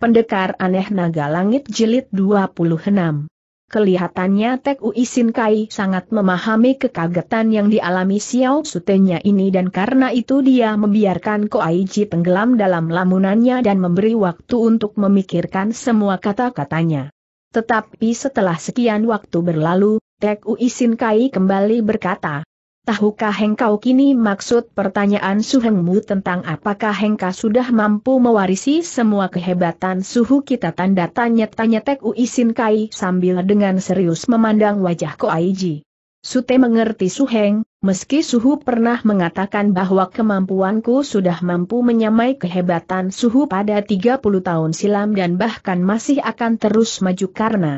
Pendekar Aneh Naga Langit Jilid 26 Kelihatannya Tek Uisin Kai sangat memahami kekagetan yang dialami Xiao Sutenya ini dan karena itu dia membiarkan Ko Aiji tenggelam dalam lamunannya dan memberi waktu untuk memikirkan semua kata-katanya. Tetapi setelah sekian waktu berlalu, Tek Uisin Kai kembali berkata, Tahukah engkau kini maksud pertanyaan Suhengmu tentang apakah engkau sudah mampu mewarisi semua kehebatan suhu kita tanda tanya tanya Tek Uisin Kai sambil dengan serius memandang wajah aiji. Sute mengerti Suheng, meski Suhu pernah mengatakan bahwa kemampuanku sudah mampu menyamai kehebatan Suhu pada 30 tahun silam dan bahkan masih akan terus maju karena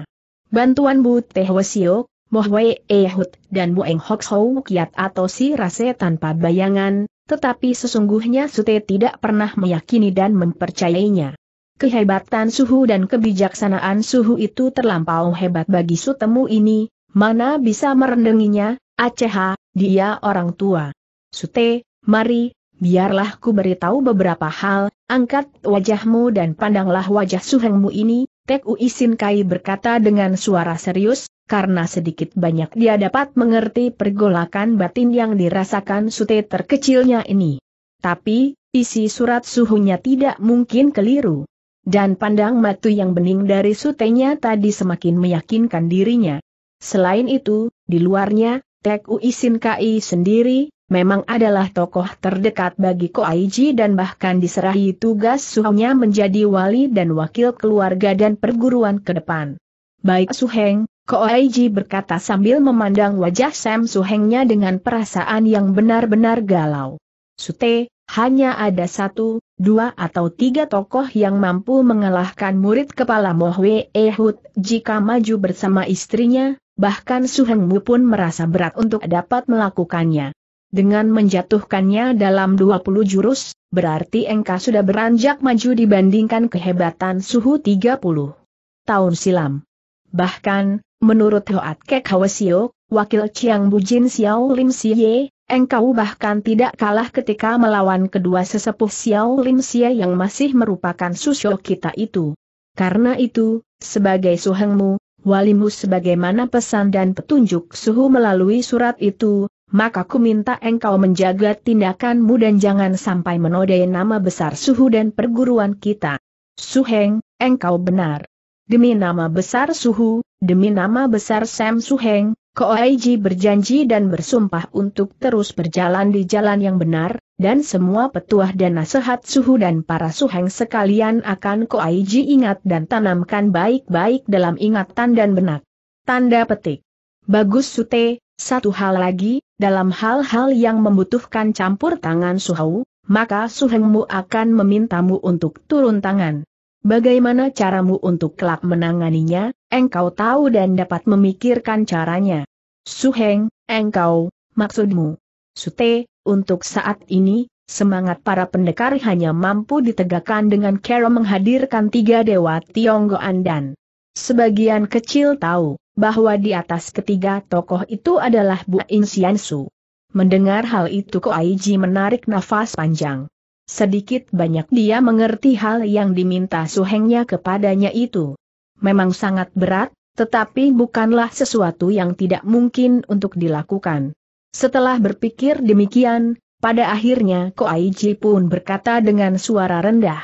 bantuan Bu Teh wasiok. Mohwe Ehud dan Boeng Hok Hou Kiat atau si Rase tanpa bayangan, tetapi sesungguhnya Sute tidak pernah meyakini dan mempercayainya. Kehebatan suhu dan kebijaksanaan suhu itu terlampau hebat bagi sutemu ini, mana bisa merendenginya, Aceh, dia orang tua. Sute, mari, biarlah ku beritahu beberapa hal, angkat wajahmu dan pandanglah wajah suhengmu ini, Tek Uisin Kai berkata dengan suara serius, karena sedikit banyak dia dapat mengerti pergolakan batin yang dirasakan sute terkecilnya ini. Tapi, isi surat suhunya tidak mungkin keliru. Dan pandang matu yang bening dari sutenya tadi semakin meyakinkan dirinya. Selain itu, di luarnya, Tek Uisin Kai sendiri, memang adalah tokoh terdekat bagi Ko Aiji dan bahkan diserahi tugas suhunya menjadi wali dan wakil keluarga dan perguruan ke depan. Baik Suheng, Koaiji berkata sambil memandang wajah Sam Suhengnya dengan perasaan yang benar-benar galau. Sute, hanya ada satu, dua atau tiga tokoh yang mampu mengalahkan murid kepala Mohwe Ehud jika maju bersama istrinya, bahkan Suhengmu pun merasa berat untuk dapat melakukannya. Dengan menjatuhkannya dalam 20 jurus, berarti engkau sudah beranjak maju dibandingkan kehebatan suhu 30 tahun silam. Bahkan, Menurut Hoat Kek Hawasio, wakil Chiang Bujin Xiao Lim Siye, engkau bahkan tidak kalah ketika melawan kedua sesepuh Xiao Lim Siye yang masih merupakan susyo kita itu. Karena itu, sebagai suhengmu, walimu sebagaimana pesan dan petunjuk suhu melalui surat itu, maka ku minta engkau menjaga tindakanmu dan jangan sampai menodai nama besar suhu dan perguruan kita. Suheng, engkau benar. Demi nama besar suhu, Demi nama besar Sam Suheng, Koaiji berjanji dan bersumpah untuk terus berjalan di jalan yang benar, dan semua petuah dan nasihat Suhu dan para Suheng sekalian akan Ko Koaiji ingat dan tanamkan baik-baik dalam ingatan dan benak. Tanda petik. Bagus Sute, satu hal lagi, dalam hal-hal yang membutuhkan campur tangan Suhau, maka Suhengmu akan memintamu untuk turun tangan. Bagaimana caramu untuk kelak menanganinya, engkau tahu dan dapat memikirkan caranya. Suheng, engkau, maksudmu. Sute, untuk saat ini, semangat para pendekar hanya mampu ditegakkan dengan cara menghadirkan tiga dewa Tionggoan dan sebagian kecil tahu bahwa di atas ketiga tokoh itu adalah Bu In Su. Mendengar hal itu Ko Aiji menarik nafas panjang sedikit banyak dia mengerti hal yang diminta suhengnya kepadanya itu. Memang sangat berat, tetapi bukanlah sesuatu yang tidak mungkin untuk dilakukan. Setelah berpikir demikian, pada akhirnya Ko Aiji pun berkata dengan suara rendah.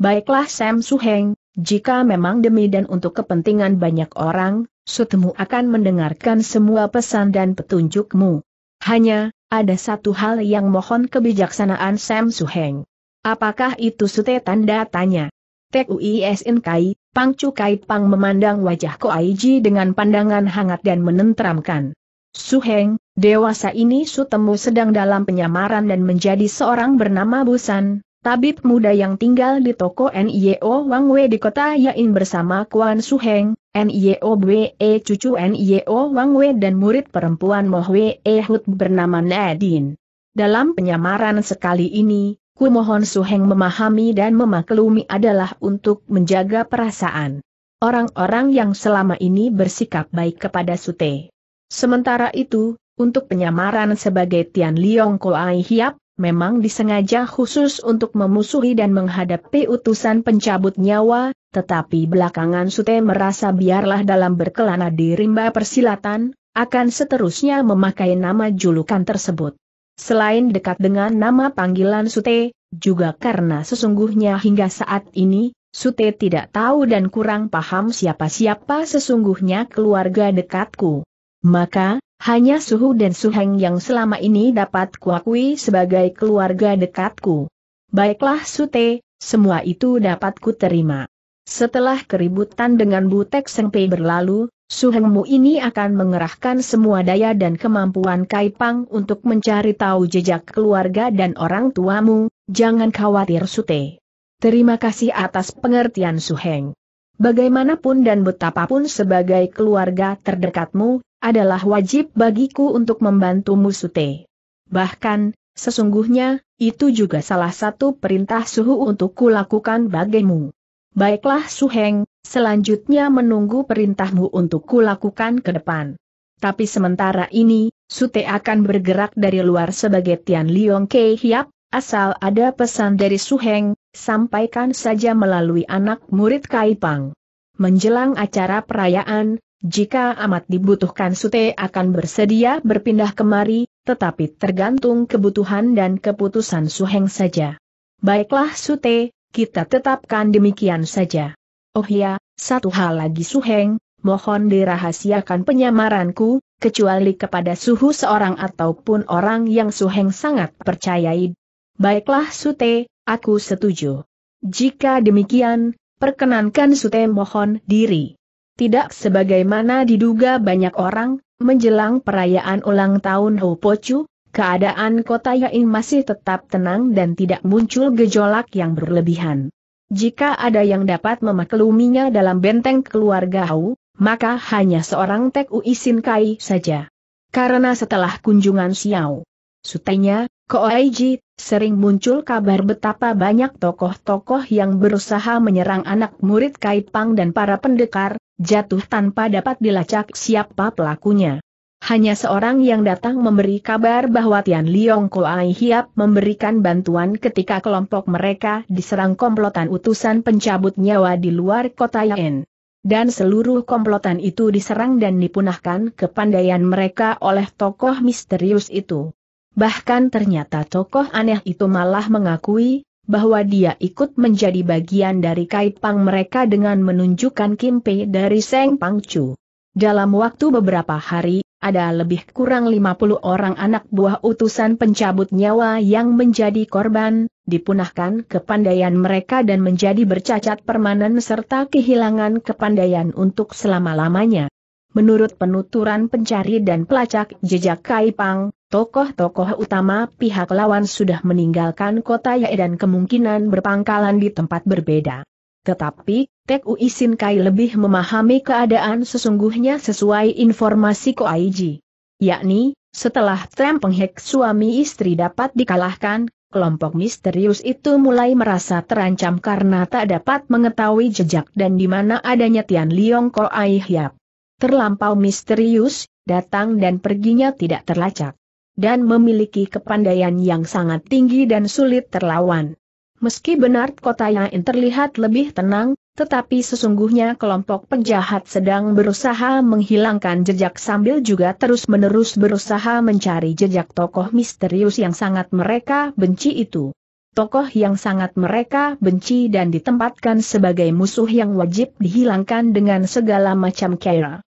Baiklah Sam Suheng, jika memang demi dan untuk kepentingan banyak orang, Sutemu akan mendengarkan semua pesan dan petunjukmu. Hanya, ada satu hal yang mohon kebijaksanaan Sam Suheng. Apakah itu sute tanda tanya? TUISN Kai, Pang Cukai Pang memandang wajah Aiji dengan pandangan hangat dan menenteramkan. Suheng, dewasa ini Sutemu sedang dalam penyamaran dan menjadi seorang bernama Busan, Tabib muda yang tinggal di toko NIO Wang Wei di kota Yain bersama Kuan Su Heng, NIO Bwe cucu NIO Wang Wei dan murid perempuan Moh Wei e bernama Nadin. Dalam penyamaran sekali ini, ku mohon Heng memahami dan memaklumi adalah untuk menjaga perasaan orang-orang yang selama ini bersikap baik kepada Sute. Sementara itu, untuk penyamaran sebagai Tian Liong Koai Hiap, memang disengaja khusus untuk memusuhi dan menghadapi utusan pencabut nyawa, tetapi belakangan Sute merasa biarlah dalam berkelana di rimba persilatan, akan seterusnya memakai nama julukan tersebut. Selain dekat dengan nama panggilan Sute, juga karena sesungguhnya hingga saat ini, Sute tidak tahu dan kurang paham siapa-siapa sesungguhnya keluarga dekatku. Maka, hanya Suhu dan Suheng yang selama ini dapat kuakui sebagai keluarga dekatku. Baiklah Sute, semua itu dapat ku terima. Setelah keributan dengan Butek Sengpei berlalu, Suhengmu ini akan mengerahkan semua daya dan kemampuan Kaipang untuk mencari tahu jejak keluarga dan orang tuamu, jangan khawatir Sute. Terima kasih atas pengertian Suheng. Bagaimanapun dan betapapun sebagai keluarga terdekatmu, adalah wajib bagiku untuk membantumu Sute. Bahkan, sesungguhnya, itu juga salah satu perintah suhu untuk kulakukan bagimu. Baiklah Suheng, selanjutnya menunggu perintahmu untuk kulakukan ke depan. Tapi sementara ini, Sute akan bergerak dari luar sebagai Tian Liong Kei Hiap, asal ada pesan dari Suheng, sampaikan saja melalui anak murid Kaipang. Menjelang acara perayaan, jika amat dibutuhkan Sute akan bersedia berpindah kemari, tetapi tergantung kebutuhan dan keputusan Suheng saja. Baiklah Sute, kita tetapkan demikian saja. Oh ya, satu hal lagi Suheng, mohon dirahasiakan penyamaranku, kecuali kepada suhu seorang ataupun orang yang Suheng sangat percayai. Baiklah Sute, Aku setuju. Jika demikian, perkenankan Sute mohon diri. Tidak sebagaimana diduga banyak orang, menjelang perayaan ulang tahun Hopochu, keadaan kota Yain masih tetap tenang dan tidak muncul gejolak yang berlebihan. Jika ada yang dapat memakluminya dalam benteng keluarga Hau, maka hanya seorang Tek Uisin Kai saja. Karena setelah kunjungan Xiao Sutanya, Koaiji, sering muncul kabar betapa banyak tokoh-tokoh yang berusaha menyerang anak murid Kaipang dan para pendekar, jatuh tanpa dapat dilacak siapa pelakunya. Hanya seorang yang datang memberi kabar bahwa Tian Liong Koai Hiap memberikan bantuan ketika kelompok mereka diserang komplotan utusan pencabut nyawa di luar kota Yen. Dan seluruh komplotan itu diserang dan dipunahkan kepandaian mereka oleh tokoh misterius itu. Bahkan ternyata tokoh aneh itu malah mengakui bahwa dia ikut menjadi bagian dari kait pang mereka dengan menunjukkan kimpe dari Seng Pangcu. Dalam waktu beberapa hari, ada lebih kurang 50 orang anak buah utusan pencabut nyawa yang menjadi korban, dipunahkan kepandaian mereka dan menjadi bercacat permanen serta kehilangan kepandaian untuk selama-lamanya. Menurut penuturan pencari dan pelacak jejak Kaipang, Tokoh-tokoh utama pihak lawan sudah meninggalkan kota Yae dan kemungkinan berpangkalan di tempat berbeda. Tetapi, Tek Ui Sin Kai lebih memahami keadaan sesungguhnya sesuai informasi Ko Aiji, Yakni, setelah Trem penghek suami istri dapat dikalahkan, kelompok misterius itu mulai merasa terancam karena tak dapat mengetahui jejak dan di mana adanya Tian Liong Koai Hyap. Terlampau misterius, datang dan perginya tidak terlacak dan memiliki kepandaian yang sangat tinggi dan sulit terlawan. Meski benar kota Yain terlihat lebih tenang, tetapi sesungguhnya kelompok penjahat sedang berusaha menghilangkan jejak sambil juga terus-menerus berusaha mencari jejak tokoh misterius yang sangat mereka benci itu. Tokoh yang sangat mereka benci dan ditempatkan sebagai musuh yang wajib dihilangkan dengan segala macam cara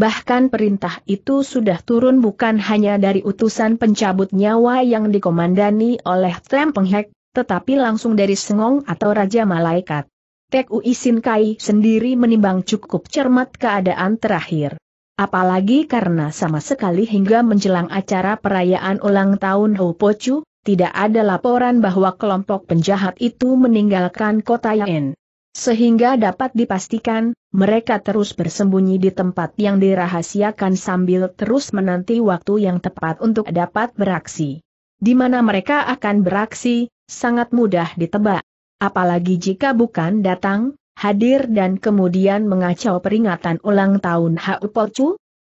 bahkan perintah itu sudah turun bukan hanya dari utusan pencabut nyawa yang dikomandani oleh Tem Penghek, tetapi langsung dari Sengong atau Raja Malaikat. Tek Ui Kai sendiri menimbang cukup cermat keadaan terakhir. Apalagi karena sama sekali hingga menjelang acara perayaan ulang tahun Ho Pochu, tidak ada laporan bahwa kelompok penjahat itu meninggalkan kota Yen. Sehingga dapat dipastikan, mereka terus bersembunyi di tempat yang dirahasiakan sambil terus menanti waktu yang tepat untuk dapat beraksi. Di mana mereka akan beraksi, sangat mudah ditebak. Apalagi jika bukan datang, hadir dan kemudian mengacau peringatan ulang tahun H.U. Pocu?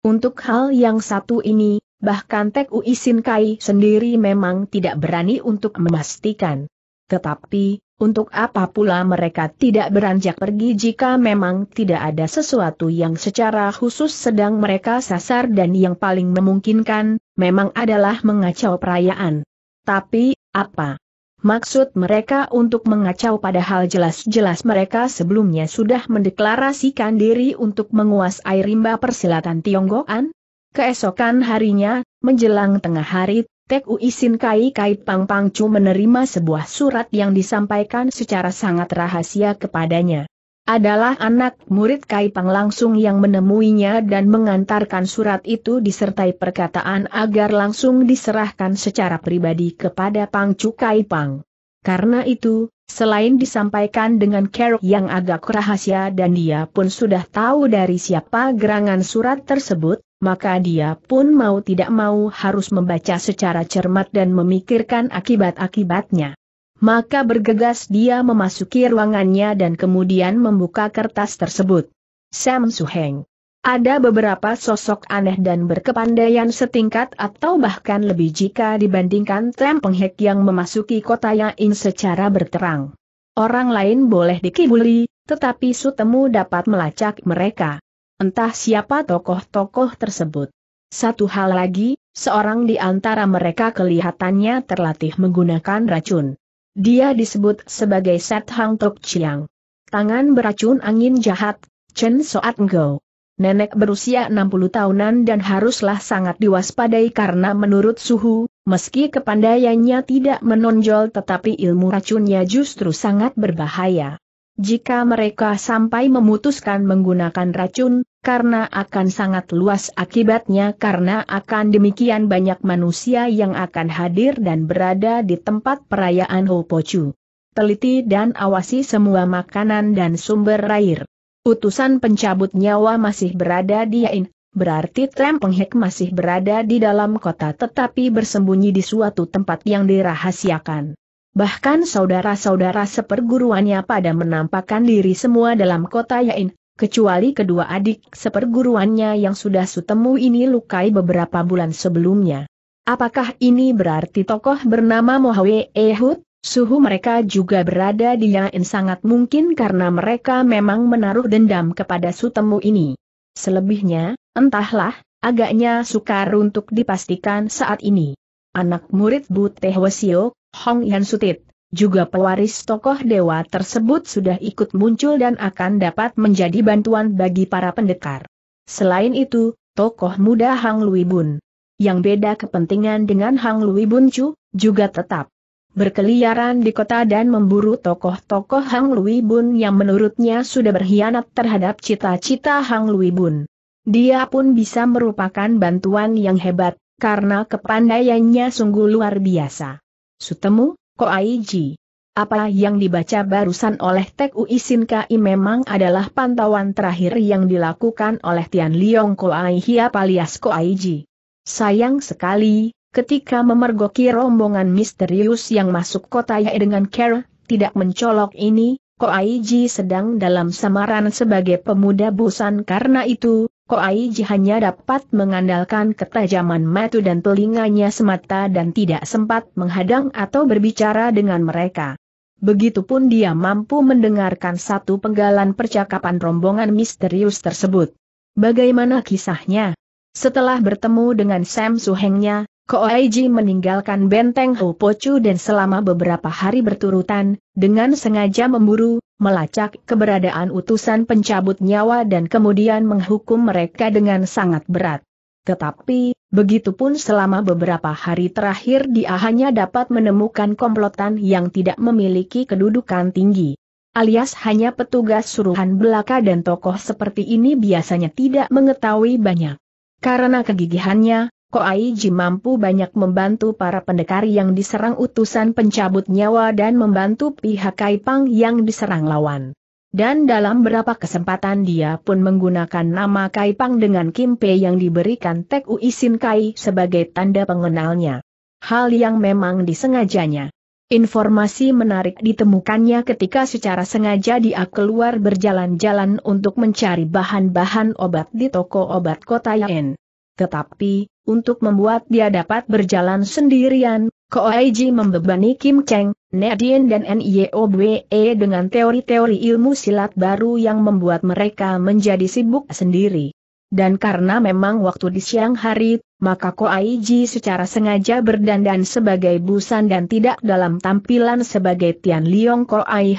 Untuk hal yang satu ini, bahkan Tek Uisin Kai sendiri memang tidak berani untuk memastikan. Tetapi, untuk apa pula mereka tidak beranjak pergi jika memang tidak ada sesuatu yang secara khusus sedang mereka sasar dan yang paling memungkinkan, memang adalah mengacau perayaan. Tapi, apa? Maksud mereka untuk mengacau padahal jelas-jelas mereka sebelumnya sudah mendeklarasikan diri untuk menguasai rimba persilatan Tionggoan? Keesokan harinya, menjelang tengah hari, Tek Uisin Kai Kai Pang Pang Pangcu menerima sebuah surat yang disampaikan secara sangat rahasia kepadanya. Adalah anak murid Kai Pang langsung yang menemuinya dan mengantarkan surat itu disertai perkataan agar langsung diserahkan secara pribadi kepada Pang Pangcu Kai Pang. Karena itu, selain disampaikan dengan kerok yang agak rahasia dan dia pun sudah tahu dari siapa gerangan surat tersebut, maka dia pun mau tidak mau harus membaca secara cermat dan memikirkan akibat-akibatnya. Maka bergegas dia memasuki ruangannya dan kemudian membuka kertas tersebut. Sam Suheng ada beberapa sosok aneh dan berkepandaian setingkat atau bahkan lebih jika dibandingkan Tem Penghek yang memasuki kota Yain secara berterang. Orang lain boleh dikibuli, tetapi Sutemu dapat melacak mereka. Entah siapa tokoh-tokoh tersebut. Satu hal lagi, seorang di antara mereka kelihatannya terlatih menggunakan racun. Dia disebut sebagai Set Hang Tok Chiang. Tangan beracun angin jahat, Chen Soat Ngo. Nenek berusia 60 tahunan dan haruslah sangat diwaspadai karena menurut suhu, meski kepandaiannya tidak menonjol tetapi ilmu racunnya justru sangat berbahaya. Jika mereka sampai memutuskan menggunakan racun, karena akan sangat luas akibatnya karena akan demikian banyak manusia yang akan hadir dan berada di tempat perayaan Hopochu. Teliti dan awasi semua makanan dan sumber air. Utusan pencabut nyawa masih berada di Yain, berarti tram Penghek masih berada di dalam kota tetapi bersembunyi di suatu tempat yang dirahasiakan. Bahkan saudara-saudara seperguruannya pada menampakkan diri semua dalam kota Yain, kecuali kedua adik seperguruannya yang sudah sutemu ini lukai beberapa bulan sebelumnya. Apakah ini berarti tokoh bernama Mohawe Ehud? Suhu mereka juga berada di lain sangat mungkin karena mereka memang menaruh dendam kepada sutemu ini. Selebihnya, entahlah, agaknya sukar untuk dipastikan saat ini. Anak murid Buteh Wesio, Hong Yan Sutit, juga pewaris tokoh dewa tersebut sudah ikut muncul dan akan dapat menjadi bantuan bagi para pendekar. Selain itu, tokoh muda Hang Lui Bun, yang beda kepentingan dengan Hang Lui Bun Chu, juga tetap berkeliaran di kota dan memburu tokoh-tokoh Hang Lui Bun yang menurutnya sudah berkhianat terhadap cita-cita Hang Lui Bun. Dia pun bisa merupakan bantuan yang hebat, karena kepandaiannya sungguh luar biasa. Sutemu, Ko Aiji. Apa yang dibaca barusan oleh Tek Ui Kai memang adalah pantauan terakhir yang dilakukan oleh Tian Liong Koai Hiap alias Aiji. Sayang sekali, ketika memergoki rombongan misterius yang masuk kota Ye dengan care, tidak mencolok ini, Ko Koaiji sedang dalam samaran sebagai pemuda busan karena itu, Ko Koaiji hanya dapat mengandalkan ketajaman mata dan telinganya semata dan tidak sempat menghadang atau berbicara dengan mereka. Begitupun dia mampu mendengarkan satu penggalan percakapan rombongan misterius tersebut. Bagaimana kisahnya? Setelah bertemu dengan Sam Suhengnya, Koaiji meninggalkan benteng Hopochu dan selama beberapa hari berturutan, dengan sengaja memburu, melacak keberadaan utusan pencabut nyawa dan kemudian menghukum mereka dengan sangat berat. Tetapi, begitupun selama beberapa hari terakhir dia hanya dapat menemukan komplotan yang tidak memiliki kedudukan tinggi. Alias hanya petugas suruhan belaka dan tokoh seperti ini biasanya tidak mengetahui banyak. Karena kegigihannya, Ko Aiji mampu banyak membantu para pendekar yang diserang utusan pencabut nyawa dan membantu pihak Kaipang yang diserang lawan. Dan dalam beberapa kesempatan dia pun menggunakan nama Kaipang dengan Kim Pe yang diberikan Tek Uisin Kai sebagai tanda pengenalnya. Hal yang memang disengajanya. Informasi menarik ditemukannya ketika secara sengaja dia keluar berjalan-jalan untuk mencari bahan-bahan obat di toko obat kota Yen. Tetapi, untuk membuat dia dapat berjalan sendirian, Koaiji membebani Kim Cheng, Nedien dan Nyeobwe dengan teori-teori ilmu silat baru yang membuat mereka menjadi sibuk sendiri. Dan karena memang waktu di siang hari, maka Koaiji secara sengaja berdandan sebagai busan dan tidak dalam tampilan sebagai Tian Liong Koai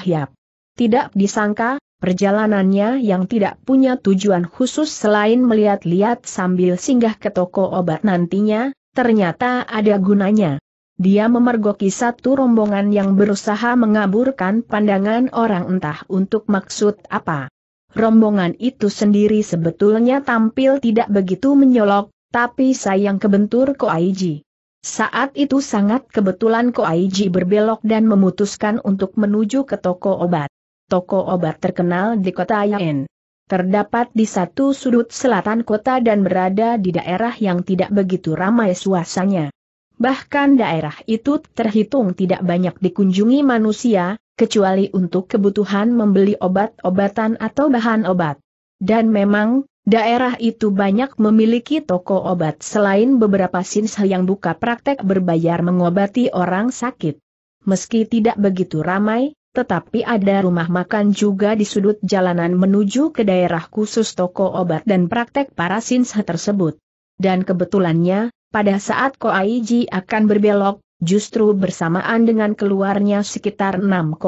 Tidak disangka, Perjalanannya yang tidak punya tujuan khusus selain melihat-lihat sambil singgah ke toko obat nantinya, ternyata ada gunanya. Dia memergoki satu rombongan yang berusaha mengaburkan pandangan orang entah untuk maksud apa. Rombongan itu sendiri sebetulnya tampil tidak begitu menyolok, tapi sayang kebentur Ko Aiji. Saat itu sangat kebetulan Aiji berbelok dan memutuskan untuk menuju ke toko obat toko obat terkenal di kota Yen. Terdapat di satu sudut selatan kota dan berada di daerah yang tidak begitu ramai suasanya. Bahkan daerah itu terhitung tidak banyak dikunjungi manusia, kecuali untuk kebutuhan membeli obat-obatan atau bahan obat. Dan memang, daerah itu banyak memiliki toko obat selain beberapa sinsel yang buka praktek berbayar mengobati orang sakit. Meski tidak begitu ramai, tetapi ada rumah makan juga di sudut jalanan menuju ke daerah khusus toko obat dan praktek para sinsa tersebut. Dan kebetulannya, pada saat Ko Aiji akan berbelok, justru bersamaan dengan keluarnya sekitar 6,7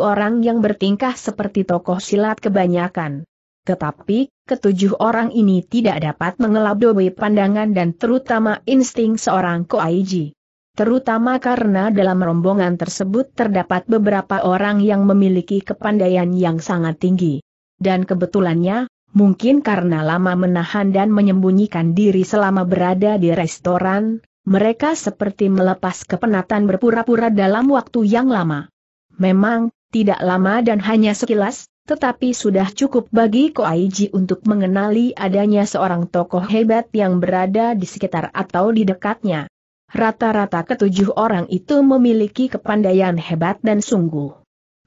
orang yang bertingkah seperti tokoh silat kebanyakan. Tetapi, ketujuh orang ini tidak dapat mengelabui pandangan dan terutama insting seorang Ko Aiji terutama karena dalam rombongan tersebut terdapat beberapa orang yang memiliki kepandaian yang sangat tinggi. Dan kebetulannya, mungkin karena lama menahan dan menyembunyikan diri selama berada di restoran, mereka seperti melepas kepenatan berpura-pura dalam waktu yang lama. Memang, tidak lama dan hanya sekilas, tetapi sudah cukup bagi Koaiji untuk mengenali adanya seorang tokoh hebat yang berada di sekitar atau di dekatnya. Rata-rata ketujuh orang itu memiliki kepandaian hebat dan sungguh.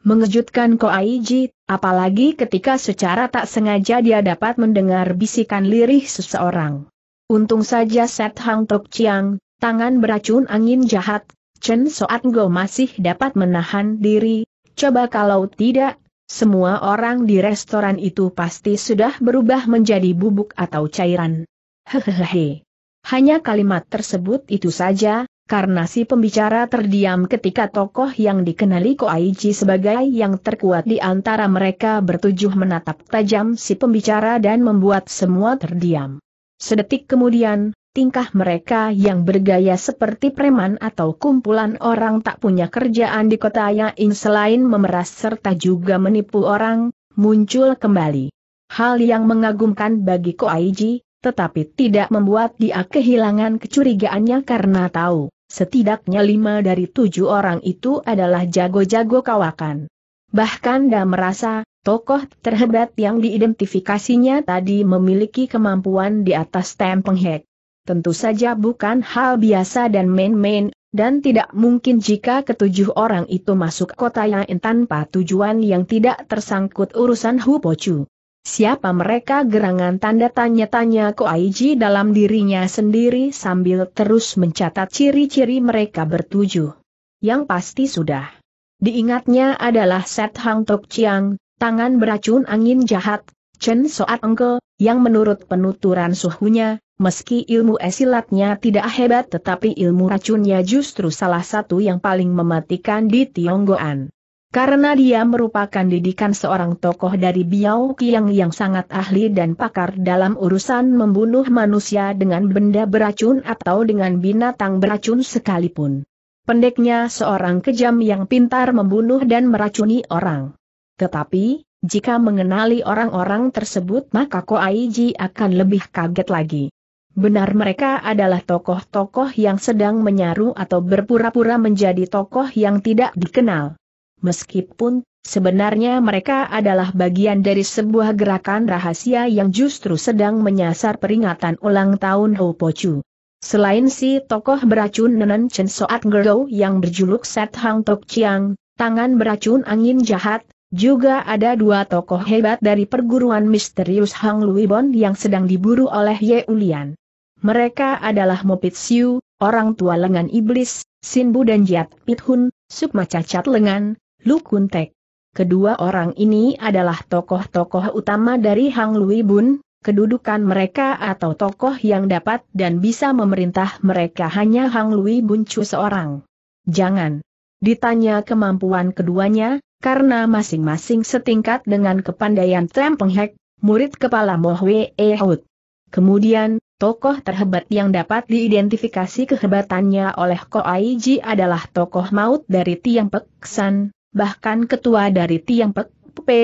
Mengejutkan Ko Aiji, apalagi ketika secara tak sengaja dia dapat mendengar bisikan lirih seseorang. Untung saja Set Hang Tok Chiang, tangan beracun angin jahat, Chen Soat Go masih dapat menahan diri, coba kalau tidak, semua orang di restoran itu pasti sudah berubah menjadi bubuk atau cairan. Hehehe. Hanya kalimat tersebut itu saja, karena si pembicara terdiam ketika tokoh yang dikenali Ko Aichi sebagai yang terkuat di antara mereka bertujuh menatap tajam si pembicara dan membuat semua terdiam. Sedetik kemudian, tingkah mereka yang bergaya seperti preman atau kumpulan orang tak punya kerjaan di kota Yain selain memeras serta juga menipu orang, muncul kembali. Hal yang mengagumkan bagi Ko Koaiji, tetapi tidak membuat dia kehilangan kecurigaannya karena tahu, setidaknya lima dari tujuh orang itu adalah jago-jago kawakan. Bahkan dia merasa, tokoh terhebat yang diidentifikasinya tadi memiliki kemampuan di atas tempeng hek. Tentu saja bukan hal biasa dan main-main dan tidak mungkin jika ketujuh orang itu masuk kota yang tanpa tujuan yang tidak tersangkut urusan Hupochu. Siapa mereka gerangan tanda tanya-tanya Ko Koaiji dalam dirinya sendiri sambil terus mencatat ciri-ciri mereka bertujuh. Yang pasti sudah. Diingatnya adalah Set Hang Tok Chiang, tangan beracun angin jahat, Chen Soat Engke, yang menurut penuturan suhunya, meski ilmu esilatnya tidak hebat tetapi ilmu racunnya justru salah satu yang paling mematikan di Tionggoan. Karena dia merupakan didikan seorang tokoh dari Biao Qiang yang sangat ahli dan pakar dalam urusan membunuh manusia dengan benda beracun atau dengan binatang beracun sekalipun. Pendeknya seorang kejam yang pintar membunuh dan meracuni orang. Tetapi, jika mengenali orang-orang tersebut maka Ko Aiji akan lebih kaget lagi. Benar mereka adalah tokoh-tokoh yang sedang menyaru atau berpura-pura menjadi tokoh yang tidak dikenal meskipun Sebenarnya mereka adalah bagian dari sebuah gerakan rahasia yang justru sedang menyasar peringatan ulang tahun Ho Po Chu. Selain si tokoh beracun Nenen Chen Soat Gerou yang berjuluk Set Hang Tok Chiang, tangan beracun angin jahat, juga ada dua tokoh hebat dari perguruan misterius Hang Luibon yang sedang diburu oleh Ye Ulian. Mereka adalah Mopit Siu, orang tua lengan iblis, Sinbu dan Jiat Hun, Sukma cacat lengan, Lu Kuntek. Kedua orang ini adalah tokoh-tokoh utama dari Hang Lui Bun, kedudukan mereka atau tokoh yang dapat dan bisa memerintah mereka hanya Hang Lui Bun Chu seorang. Jangan ditanya kemampuan keduanya, karena masing-masing setingkat dengan kepandaian Trem Penghek, murid kepala Mohwe Ehud. Kemudian, tokoh terhebat yang dapat diidentifikasi kehebatannya oleh Ko Koaiji adalah tokoh maut dari Tiang Peksan, bahkan ketua dari Tiang Pek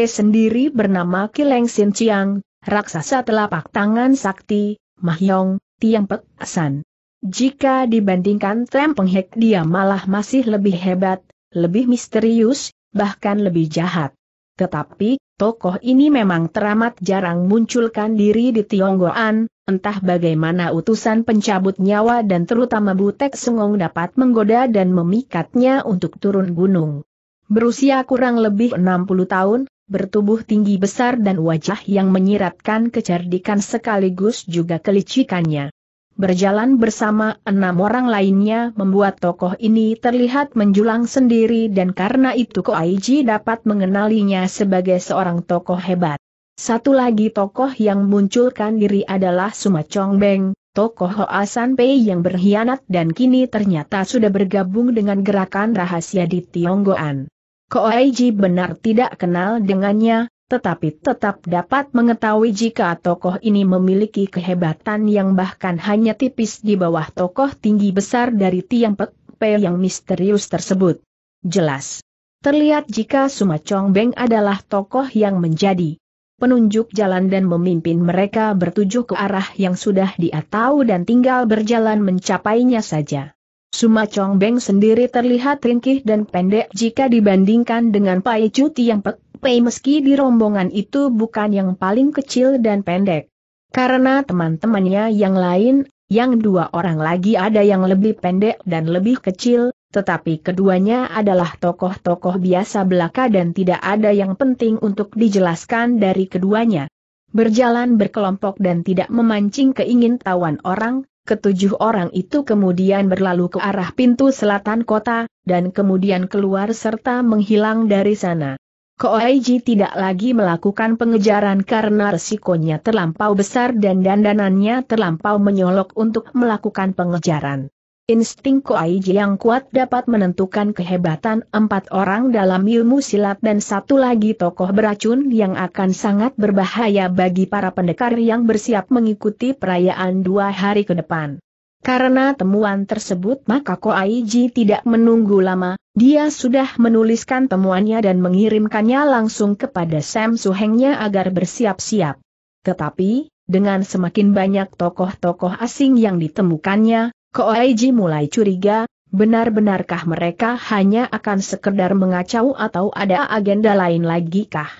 sendiri bernama Kileng Sin Chiang, raksasa telapak tangan sakti, Mahyong, Tiang Pek San. Jika dibandingkan Trem Penghek dia malah masih lebih hebat, lebih misterius, bahkan lebih jahat. Tetapi, tokoh ini memang teramat jarang munculkan diri di Tionggoan, entah bagaimana utusan pencabut nyawa dan terutama Butek Sengong dapat menggoda dan memikatnya untuk turun gunung. Berusia kurang lebih 60 tahun, bertubuh tinggi besar dan wajah yang menyiratkan kecerdikan sekaligus juga kelicikannya. Berjalan bersama enam orang lainnya membuat tokoh ini terlihat menjulang sendiri dan karena itu Ko Aiji dapat mengenalinya sebagai seorang tokoh hebat. Satu lagi tokoh yang munculkan diri adalah Suma Chong Beng, tokoh Hoasan San Pei yang berkhianat dan kini ternyata sudah bergabung dengan gerakan rahasia di Tionggoan. Koaiji benar tidak kenal dengannya, tetapi tetap dapat mengetahui jika tokoh ini memiliki kehebatan yang bahkan hanya tipis di bawah tokoh tinggi besar dari Tiang Pek Pe yang misterius tersebut. Jelas. Terlihat jika Suma Chong Beng adalah tokoh yang menjadi penunjuk jalan dan memimpin mereka bertujuh ke arah yang sudah dia tahu dan tinggal berjalan mencapainya saja. Suma Chong Beng sendiri terlihat ringkih dan pendek jika dibandingkan dengan Pai Chu Tiang Pek, Pei meski di rombongan itu bukan yang paling kecil dan pendek. Karena teman-temannya yang lain, yang dua orang lagi ada yang lebih pendek dan lebih kecil, tetapi keduanya adalah tokoh-tokoh biasa belaka dan tidak ada yang penting untuk dijelaskan dari keduanya. Berjalan berkelompok dan tidak memancing keingin tawan orang, ketujuh orang itu kemudian berlalu ke arah pintu selatan kota, dan kemudian keluar serta menghilang dari sana. Koaiji tidak lagi melakukan pengejaran karena resikonya terlampau besar dan dandanannya terlampau menyolok untuk melakukan pengejaran. Insting Koaiji yang kuat dapat menentukan kehebatan empat orang dalam ilmu silat dan satu lagi tokoh beracun yang akan sangat berbahaya bagi para pendekar yang bersiap mengikuti perayaan dua hari ke depan. Karena temuan tersebut maka Ji tidak menunggu lama, dia sudah menuliskan temuannya dan mengirimkannya langsung kepada Sam Suhengnya agar bersiap-siap. Tetapi, dengan semakin banyak tokoh-tokoh asing yang ditemukannya, Koeji mulai curiga, benar-benarkah mereka hanya akan sekedar mengacau atau ada agenda lain lagi kah?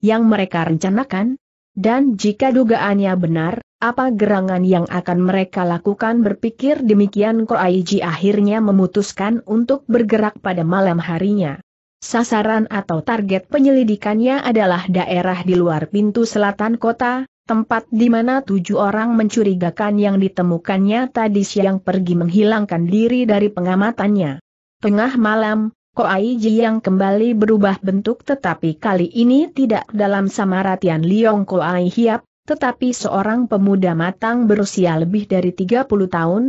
Yang mereka rencanakan? Dan jika dugaannya benar, apa gerangan yang akan mereka lakukan berpikir demikian Koaiji akhirnya memutuskan untuk bergerak pada malam harinya. Sasaran atau target penyelidikannya adalah daerah di luar pintu selatan kota, Tempat di mana tujuh orang mencurigakan yang ditemukannya tadi siang pergi menghilangkan diri dari pengamatannya. Tengah malam, Ai Ji yang kembali berubah bentuk tetapi kali ini tidak dalam samaratian Liong Koai Hiap, tetapi seorang pemuda matang berusia lebih dari 30 tahun.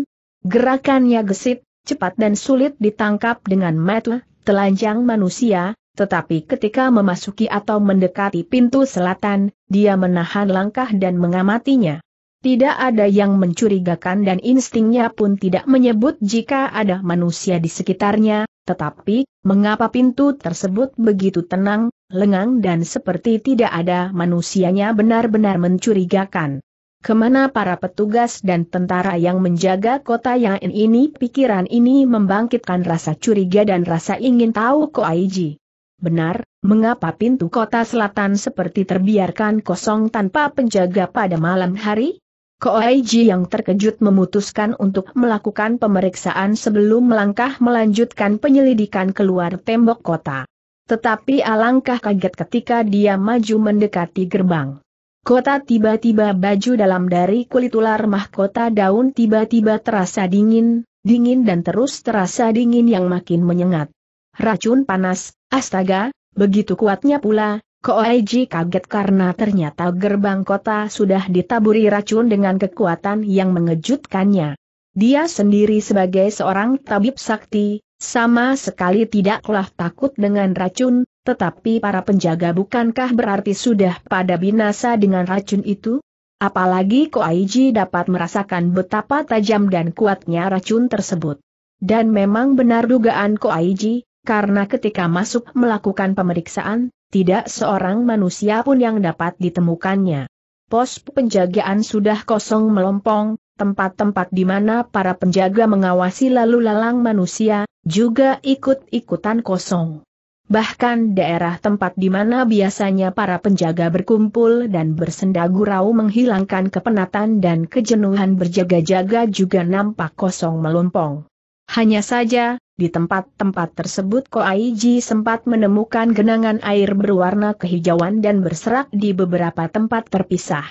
Gerakannya gesit, cepat dan sulit ditangkap dengan mata telanjang manusia, tetapi ketika memasuki atau mendekati pintu selatan, dia menahan langkah dan mengamatinya. Tidak ada yang mencurigakan dan instingnya pun tidak menyebut jika ada manusia di sekitarnya, tetapi, mengapa pintu tersebut begitu tenang, lengang dan seperti tidak ada manusianya benar-benar mencurigakan. Kemana para petugas dan tentara yang menjaga kota yang ini pikiran ini membangkitkan rasa curiga dan rasa ingin tahu Koaiji. Benar, mengapa pintu kota selatan seperti terbiarkan kosong tanpa penjaga pada malam hari? Koaiji yang terkejut memutuskan untuk melakukan pemeriksaan sebelum melangkah melanjutkan penyelidikan keluar tembok kota. Tetapi alangkah kaget ketika dia maju mendekati gerbang. Kota tiba-tiba baju dalam dari kulit ular mahkota daun tiba-tiba terasa dingin, dingin dan terus terasa dingin yang makin menyengat. Racun panas, astaga, begitu kuatnya pula, Koaiji kaget karena ternyata gerbang kota sudah ditaburi racun dengan kekuatan yang mengejutkannya. Dia sendiri sebagai seorang tabib sakti, sama sekali tidaklah takut dengan racun, tetapi para penjaga bukankah berarti sudah pada binasa dengan racun itu? Apalagi Koaiji dapat merasakan betapa tajam dan kuatnya racun tersebut. Dan memang benar dugaan Koaiji, karena ketika masuk melakukan pemeriksaan, tidak seorang manusia pun yang dapat ditemukannya. Pos penjagaan sudah kosong melompong, tempat-tempat di mana para penjaga mengawasi lalu lalang manusia, juga ikut-ikutan kosong. Bahkan daerah tempat di mana biasanya para penjaga berkumpul dan bersenda gurau menghilangkan kepenatan dan kejenuhan berjaga-jaga juga nampak kosong melompong. Hanya saja, di tempat-tempat tersebut Koaiji sempat menemukan genangan air berwarna kehijauan dan berserak di beberapa tempat terpisah.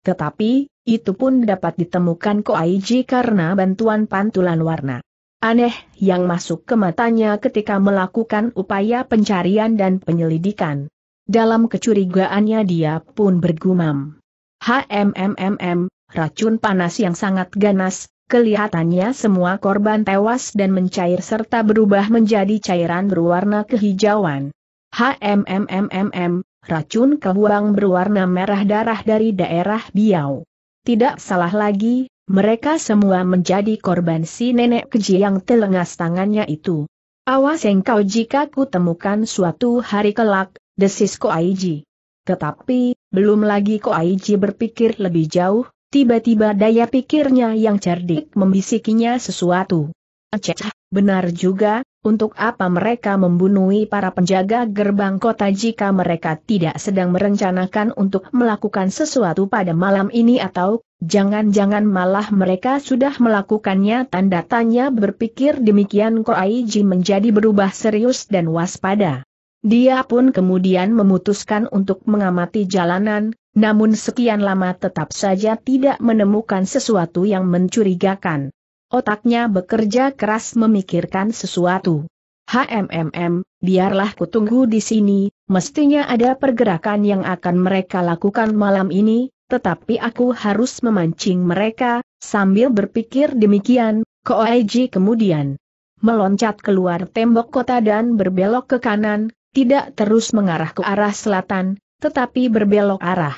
Tetapi, itu pun dapat ditemukan Koaiji karena bantuan pantulan warna. Aneh yang masuk ke matanya ketika melakukan upaya pencarian dan penyelidikan. Dalam kecurigaannya dia pun bergumam. HMMMM, racun panas yang sangat ganas, Kelihatannya semua korban tewas dan mencair serta berubah menjadi cairan berwarna kehijauan. HMMMMM, racun kebuang berwarna merah darah dari daerah Biau. Tidak salah lagi, mereka semua menjadi korban si nenek keji yang telengas tangannya itu. Awas engkau jika ku temukan suatu hari kelak, desis Ko Aiji. Tetapi, belum lagi Ko Aiji berpikir lebih jauh, Tiba-tiba daya pikirnya yang cerdik membisikinya sesuatu. Cecah, benar juga, untuk apa mereka membunuh para penjaga gerbang kota jika mereka tidak sedang merencanakan untuk melakukan sesuatu pada malam ini atau, jangan-jangan malah mereka sudah melakukannya tanda tanya berpikir demikian Koaiji menjadi berubah serius dan waspada. Dia pun kemudian memutuskan untuk mengamati jalanan, namun sekian lama tetap saja tidak menemukan sesuatu yang mencurigakan. Otaknya bekerja keras memikirkan sesuatu. HMMM, biarlah kutunggu di sini, mestinya ada pergerakan yang akan mereka lakukan malam ini, tetapi aku harus memancing mereka, sambil berpikir demikian, Koeji kemudian meloncat keluar tembok kota dan berbelok ke kanan, tidak terus mengarah ke arah selatan, tetapi berbelok arah.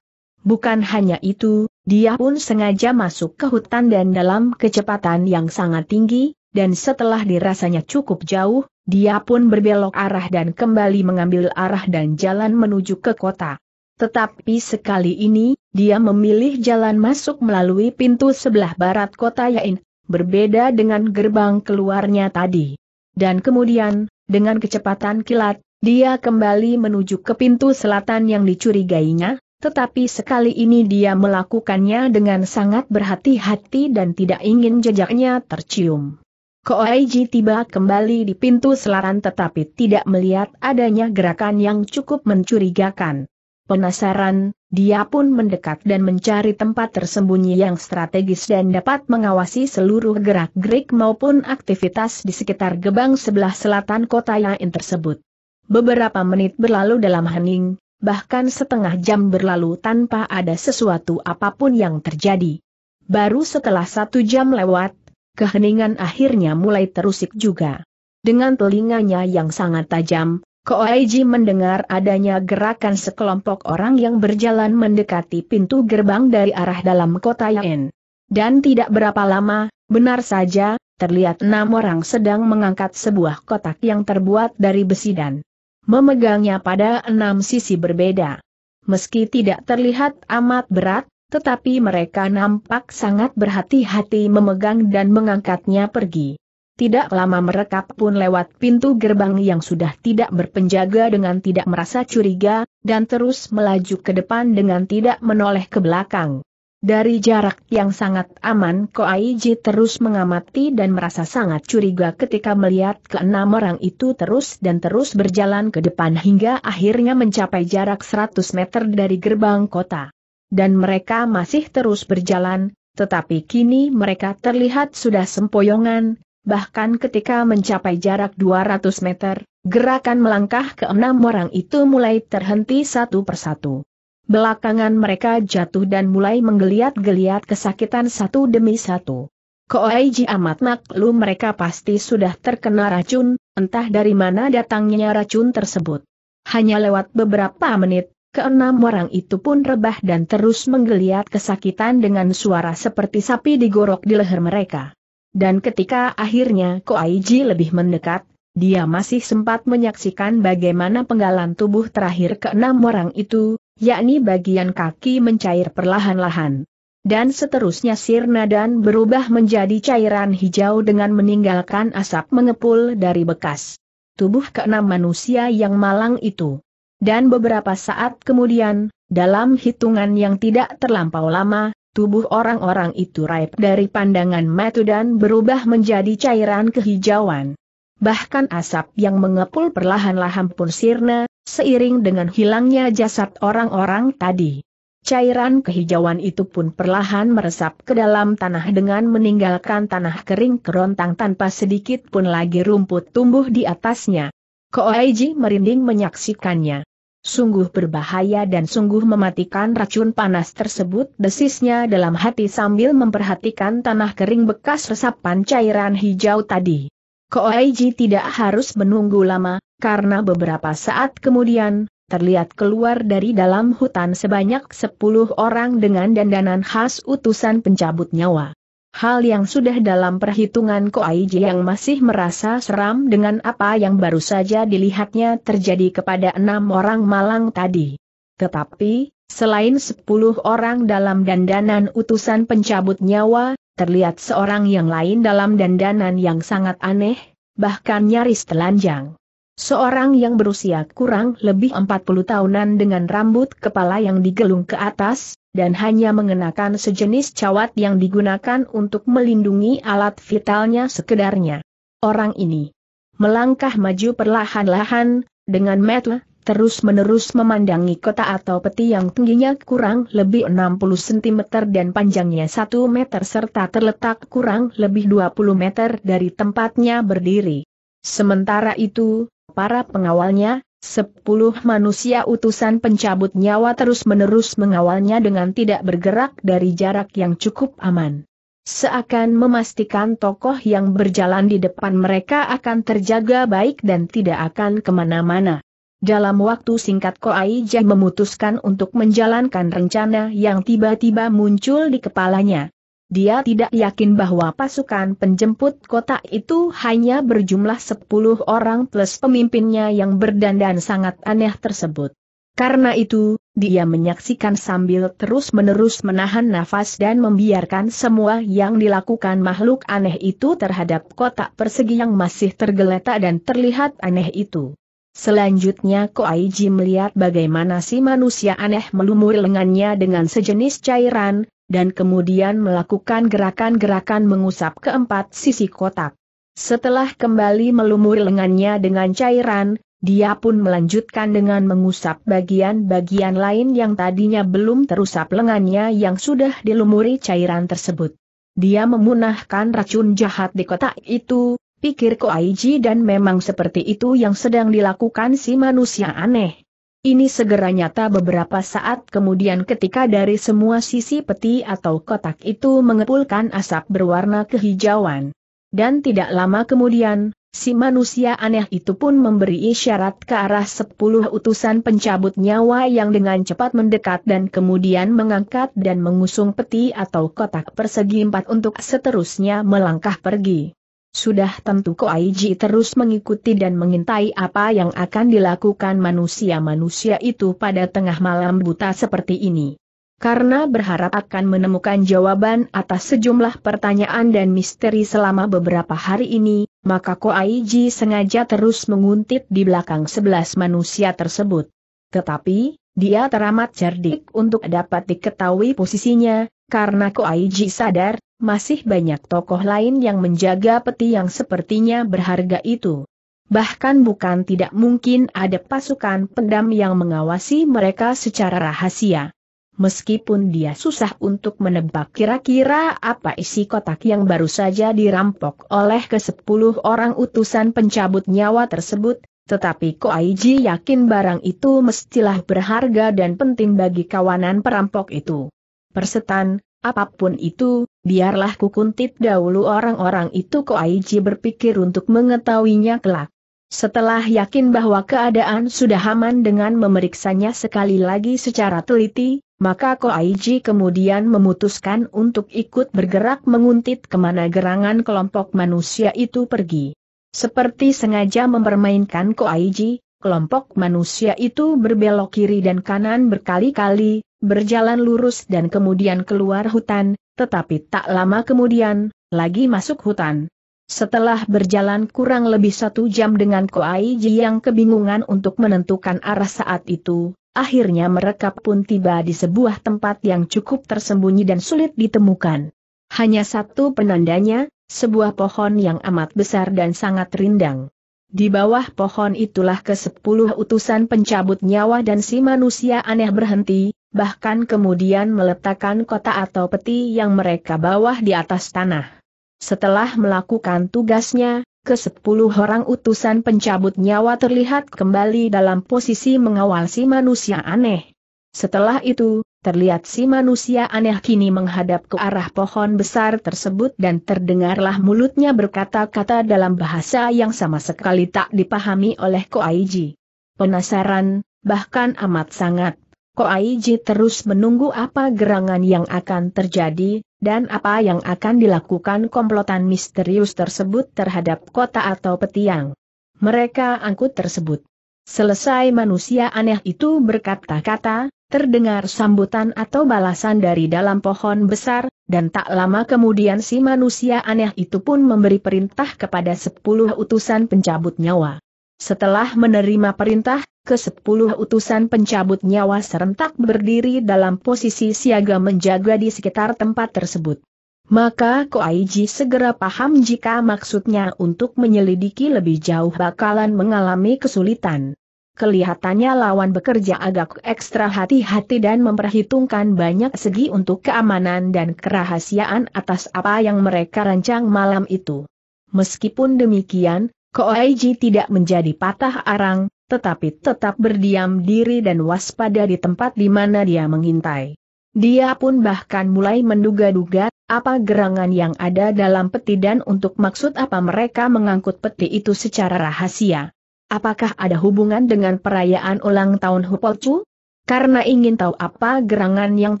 Bukan hanya itu, dia pun sengaja masuk ke hutan dan dalam kecepatan yang sangat tinggi, dan setelah dirasanya cukup jauh, dia pun berbelok arah dan kembali mengambil arah dan jalan menuju ke kota. Tetapi sekali ini, dia memilih jalan masuk melalui pintu sebelah barat kota Yain, berbeda dengan gerbang keluarnya tadi. Dan kemudian, dengan kecepatan kilat, dia kembali menuju ke pintu selatan yang dicurigainya, tetapi sekali ini dia melakukannya dengan sangat berhati-hati dan tidak ingin jejaknya tercium. Koaiji tiba kembali di pintu selatan tetapi tidak melihat adanya gerakan yang cukup mencurigakan. Penasaran, dia pun mendekat dan mencari tempat tersembunyi yang strategis dan dapat mengawasi seluruh gerak-gerik maupun aktivitas di sekitar gebang sebelah selatan kota Yain tersebut. Beberapa menit berlalu dalam hening, bahkan setengah jam berlalu tanpa ada sesuatu apapun yang terjadi. Baru setelah satu jam lewat, keheningan akhirnya mulai terusik juga. Dengan telinganya yang sangat tajam, Koaiji mendengar adanya gerakan sekelompok orang yang berjalan mendekati pintu gerbang dari arah dalam kota Yen. Dan tidak berapa lama, benar saja, terlihat enam orang sedang mengangkat sebuah kotak yang terbuat dari besi dan memegangnya pada enam sisi berbeda. Meski tidak terlihat amat berat, tetapi mereka nampak sangat berhati-hati memegang dan mengangkatnya pergi. Tidak lama mereka pun lewat pintu gerbang yang sudah tidak berpenjaga dengan tidak merasa curiga, dan terus melaju ke depan dengan tidak menoleh ke belakang. Dari jarak yang sangat aman Koaiji terus mengamati dan merasa sangat curiga ketika melihat keenam orang itu terus dan terus berjalan ke depan hingga akhirnya mencapai jarak 100 meter dari gerbang kota. Dan mereka masih terus berjalan, tetapi kini mereka terlihat sudah sempoyongan, bahkan ketika mencapai jarak 200 meter, gerakan melangkah keenam orang itu mulai terhenti satu persatu. Belakangan mereka jatuh dan mulai menggeliat-geliat kesakitan satu demi satu. Koaiji amat maklum mereka pasti sudah terkena racun, entah dari mana datangnya racun tersebut. Hanya lewat beberapa menit, keenam orang itu pun rebah dan terus menggeliat kesakitan dengan suara seperti sapi digorok di leher mereka. Dan ketika akhirnya Koaiji lebih mendekat, dia masih sempat menyaksikan bagaimana penggalan tubuh terakhir keenam orang itu, yakni bagian kaki mencair perlahan-lahan. Dan seterusnya sirna dan berubah menjadi cairan hijau dengan meninggalkan asap mengepul dari bekas tubuh keenam manusia yang malang itu. Dan beberapa saat kemudian, dalam hitungan yang tidak terlampau lama, tubuh orang-orang itu raib dari pandangan metu dan berubah menjadi cairan kehijauan. Bahkan asap yang mengepul perlahan-lahan pun sirna, seiring dengan hilangnya jasad orang-orang tadi. Cairan kehijauan itu pun perlahan meresap ke dalam tanah dengan meninggalkan tanah kering kerontang tanpa sedikit pun lagi rumput tumbuh di atasnya. Koaiji merinding menyaksikannya. Sungguh berbahaya dan sungguh mematikan racun panas tersebut desisnya dalam hati sambil memperhatikan tanah kering bekas resapan cairan hijau tadi. Koaiji tidak harus menunggu lama, karena beberapa saat kemudian, terlihat keluar dari dalam hutan sebanyak sepuluh orang dengan dandanan khas utusan pencabut nyawa. Hal yang sudah dalam perhitungan Koaiji yang masih merasa seram dengan apa yang baru saja dilihatnya terjadi kepada enam orang malang tadi. Tetapi, selain sepuluh orang dalam dandanan utusan pencabut nyawa, terlihat seorang yang lain dalam dandanan yang sangat aneh, bahkan nyaris telanjang. Seorang yang berusia kurang lebih 40 tahunan dengan rambut kepala yang digelung ke atas, dan hanya mengenakan sejenis cawat yang digunakan untuk melindungi alat vitalnya sekedarnya. Orang ini melangkah maju perlahan-lahan, dengan metel terus-menerus memandangi kota atau peti yang tingginya kurang lebih 60 cm dan panjangnya 1 meter serta terletak kurang lebih 20 meter dari tempatnya berdiri. Sementara itu, para pengawalnya, sepuluh manusia utusan pencabut nyawa terus-menerus mengawalnya dengan tidak bergerak dari jarak yang cukup aman. Seakan memastikan tokoh yang berjalan di depan mereka akan terjaga baik dan tidak akan kemana-mana. Dalam waktu singkat Koai Jai memutuskan untuk menjalankan rencana yang tiba-tiba muncul di kepalanya. Dia tidak yakin bahwa pasukan penjemput kota itu hanya berjumlah 10 orang plus pemimpinnya yang berdandan sangat aneh tersebut. Karena itu, dia menyaksikan sambil terus-menerus menahan nafas dan membiarkan semua yang dilakukan makhluk aneh itu terhadap kotak persegi yang masih tergeletak dan terlihat aneh itu. Selanjutnya Koaiji melihat bagaimana si manusia aneh melumuri lengannya dengan sejenis cairan, dan kemudian melakukan gerakan-gerakan mengusap keempat sisi kotak. Setelah kembali melumuri lengannya dengan cairan, dia pun melanjutkan dengan mengusap bagian-bagian lain yang tadinya belum terusap lengannya yang sudah dilumuri cairan tersebut. Dia memunahkan racun jahat di kotak itu, pikir Koaiji dan memang seperti itu yang sedang dilakukan si manusia aneh. Ini segera nyata beberapa saat kemudian ketika dari semua sisi peti atau kotak itu mengepulkan asap berwarna kehijauan. Dan tidak lama kemudian, si manusia aneh itu pun memberi isyarat ke arah sepuluh utusan pencabut nyawa yang dengan cepat mendekat dan kemudian mengangkat dan mengusung peti atau kotak persegi empat untuk seterusnya melangkah pergi. Sudah tentu ko Aiji terus mengikuti dan mengintai apa yang akan dilakukan manusia-manusia itu pada tengah malam buta seperti ini. Karena berharap akan menemukan jawaban atas sejumlah pertanyaan dan misteri selama beberapa hari ini, maka ko Aiji sengaja terus menguntit di belakang sebelas manusia tersebut. Tetapi, dia teramat cerdik untuk dapat diketahui posisinya, karena ko Aiji sadar, masih banyak tokoh lain yang menjaga peti yang sepertinya berharga itu. Bahkan bukan tidak mungkin ada pasukan pendam yang mengawasi mereka secara rahasia. Meskipun dia susah untuk menebak kira-kira apa isi kotak yang baru saja dirampok oleh ke kesepuluh orang utusan pencabut nyawa tersebut, tetapi Ko Aiji yakin barang itu mestilah berharga dan penting bagi kawanan perampok itu. Persetan, Apapun itu, biarlah kukuntit dahulu orang-orang itu Ko Aiji berpikir untuk mengetahuinya kelak. Setelah yakin bahwa keadaan sudah aman dengan memeriksanya sekali lagi secara teliti, maka Ko Aiji kemudian memutuskan untuk ikut bergerak menguntit kemana gerangan kelompok manusia itu pergi. Seperti sengaja mempermainkan Ko Aiji, kelompok manusia itu berbelok kiri dan kanan berkali-kali, berjalan lurus dan kemudian keluar hutan, tetapi tak lama kemudian, lagi masuk hutan. Setelah berjalan kurang lebih satu jam dengan Koai Ji yang kebingungan untuk menentukan arah saat itu, akhirnya mereka pun tiba di sebuah tempat yang cukup tersembunyi dan sulit ditemukan. Hanya satu penandanya, sebuah pohon yang amat besar dan sangat rindang. Di bawah pohon itulah ke sepuluh utusan pencabut nyawa dan si manusia aneh berhenti, bahkan kemudian meletakkan kota atau peti yang mereka bawa di atas tanah. Setelah melakukan tugasnya, ke sepuluh orang utusan pencabut nyawa terlihat kembali dalam posisi mengawal si manusia aneh. Setelah itu, terlihat si manusia aneh kini menghadap ke arah pohon besar tersebut dan terdengarlah mulutnya berkata-kata dalam bahasa yang sama sekali tak dipahami oleh Ko Aiji. Penasaran, bahkan amat sangat, Ko Aiji terus menunggu apa gerangan yang akan terjadi, dan apa yang akan dilakukan komplotan misterius tersebut terhadap kota atau petiang. Mereka angkut tersebut. Selesai manusia aneh itu berkata-kata, Terdengar sambutan atau balasan dari dalam pohon besar, dan tak lama kemudian si manusia aneh itu pun memberi perintah kepada sepuluh utusan pencabut nyawa. Setelah menerima perintah, ke sepuluh utusan pencabut nyawa serentak berdiri dalam posisi siaga menjaga di sekitar tempat tersebut. Maka Koaiji segera paham jika maksudnya untuk menyelidiki lebih jauh bakalan mengalami kesulitan. Kelihatannya lawan bekerja agak ekstra hati-hati dan memperhitungkan banyak segi untuk keamanan dan kerahasiaan atas apa yang mereka rancang malam itu. Meskipun demikian, Koaiji tidak menjadi patah arang, tetapi tetap berdiam diri dan waspada di tempat di mana dia mengintai. Dia pun bahkan mulai menduga-duga, apa gerangan yang ada dalam peti dan untuk maksud apa mereka mengangkut peti itu secara rahasia. Apakah ada hubungan dengan perayaan ulang tahun Hupolcu? Karena ingin tahu apa gerangan yang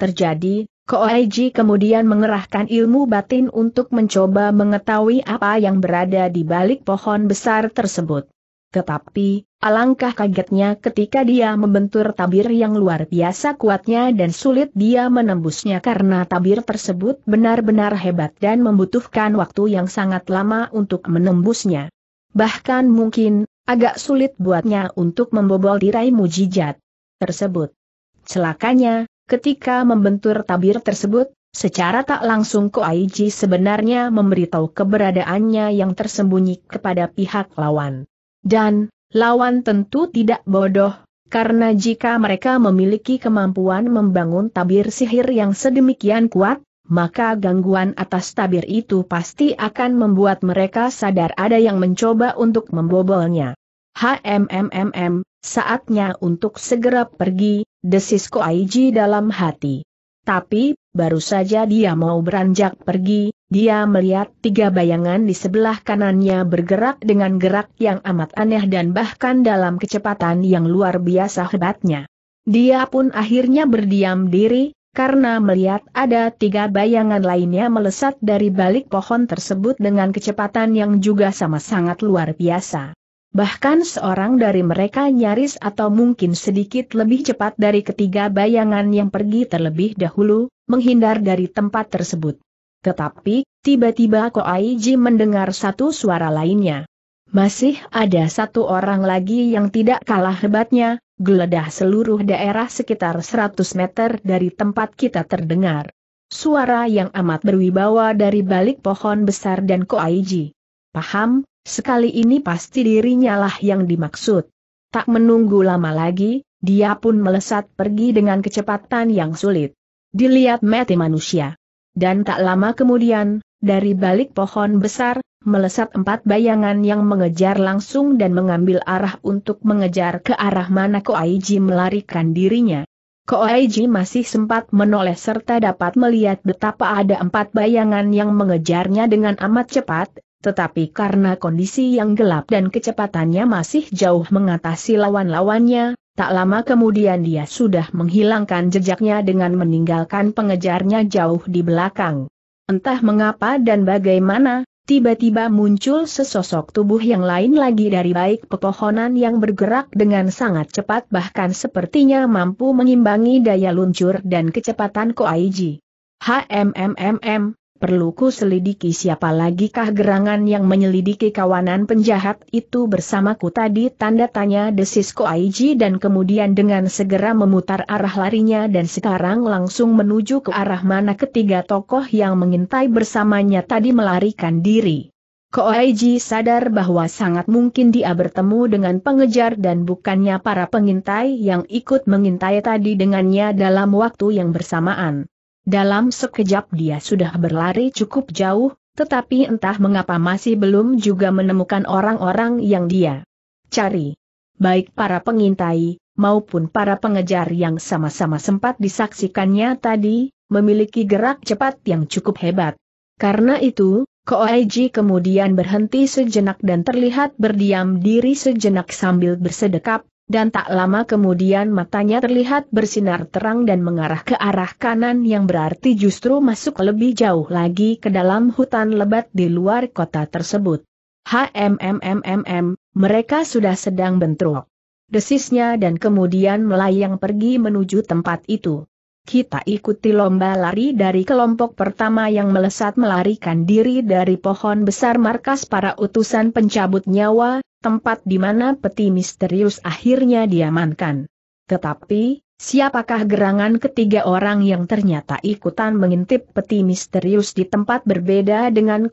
terjadi, Koaiji kemudian mengerahkan ilmu batin untuk mencoba mengetahui apa yang berada di balik pohon besar tersebut. Tetapi, alangkah kagetnya ketika dia membentur tabir yang luar biasa kuatnya dan sulit dia menembusnya karena tabir tersebut benar-benar hebat dan membutuhkan waktu yang sangat lama untuk menembusnya. Bahkan mungkin, Agak sulit buatnya untuk membobol tirai mujijat tersebut. Celakanya, ketika membentur tabir tersebut, secara tak langsung Koaiji sebenarnya memberitahu keberadaannya yang tersembunyi kepada pihak lawan. Dan, lawan tentu tidak bodoh, karena jika mereka memiliki kemampuan membangun tabir sihir yang sedemikian kuat, maka gangguan atas tabir itu pasti akan membuat mereka sadar ada yang mencoba untuk membobolnya. Hmmm, saatnya untuk segera pergi, desis Koaiji dalam hati. Tapi, baru saja dia mau beranjak pergi, dia melihat tiga bayangan di sebelah kanannya bergerak dengan gerak yang amat aneh dan bahkan dalam kecepatan yang luar biasa hebatnya. Dia pun akhirnya berdiam diri, karena melihat ada tiga bayangan lainnya melesat dari balik pohon tersebut dengan kecepatan yang juga sama sangat luar biasa. Bahkan seorang dari mereka nyaris atau mungkin sedikit lebih cepat dari ketiga bayangan yang pergi terlebih dahulu, menghindar dari tempat tersebut. Tetapi, tiba-tiba Ko Koaiji mendengar satu suara lainnya. Masih ada satu orang lagi yang tidak kalah hebatnya, geledah seluruh daerah sekitar 100 meter dari tempat kita terdengar. Suara yang amat berwibawa dari balik pohon besar dan Koaiji. Paham, sekali ini pasti dirinya lah yang dimaksud. Tak menunggu lama lagi, dia pun melesat pergi dengan kecepatan yang sulit. Dilihat mati manusia. Dan tak lama kemudian, dari balik pohon besar, melesat empat bayangan yang mengejar langsung dan mengambil arah untuk mengejar ke arah mana Koaiji melarikan dirinya. Koaiji masih sempat menoleh serta dapat melihat betapa ada empat bayangan yang mengejarnya dengan amat cepat, tetapi karena kondisi yang gelap dan kecepatannya masih jauh mengatasi lawan-lawannya, tak lama kemudian dia sudah menghilangkan jejaknya dengan meninggalkan pengejarnya jauh di belakang. Entah mengapa dan bagaimana, tiba-tiba muncul sesosok tubuh yang lain lagi dari baik pepohonan yang bergerak dengan sangat cepat bahkan sepertinya mampu mengimbangi daya luncur dan kecepatan Koaiji. HMMMM, perlu ku selidiki siapa lagikah gerangan yang menyelidiki kawanan penjahat itu bersamaku tadi tanda tanya desis Aiji dan kemudian dengan segera memutar arah larinya dan sekarang langsung menuju ke arah mana ketiga tokoh yang mengintai bersamanya tadi melarikan diri. Koaiji sadar bahwa sangat mungkin dia bertemu dengan pengejar dan bukannya para pengintai yang ikut mengintai tadi dengannya dalam waktu yang bersamaan. Dalam sekejap dia sudah berlari cukup jauh, tetapi entah mengapa masih belum juga menemukan orang-orang yang dia cari. Baik para pengintai, maupun para pengejar yang sama-sama sempat disaksikannya tadi, memiliki gerak cepat yang cukup hebat. Karena itu, Koaiji kemudian berhenti sejenak dan terlihat berdiam diri sejenak sambil bersedekap, dan tak lama kemudian matanya terlihat bersinar terang dan mengarah ke arah kanan yang berarti justru masuk lebih jauh lagi ke dalam hutan lebat di luar kota tersebut. HMMMMM, mereka sudah sedang bentrok. Desisnya dan kemudian melayang pergi menuju tempat itu. Kita ikuti lomba lari dari kelompok pertama yang melesat melarikan diri dari pohon besar markas para utusan pencabut nyawa, tempat di mana peti misterius akhirnya diamankan. Tetapi, siapakah gerangan ketiga orang yang ternyata ikutan mengintip peti misterius di tempat berbeda dengan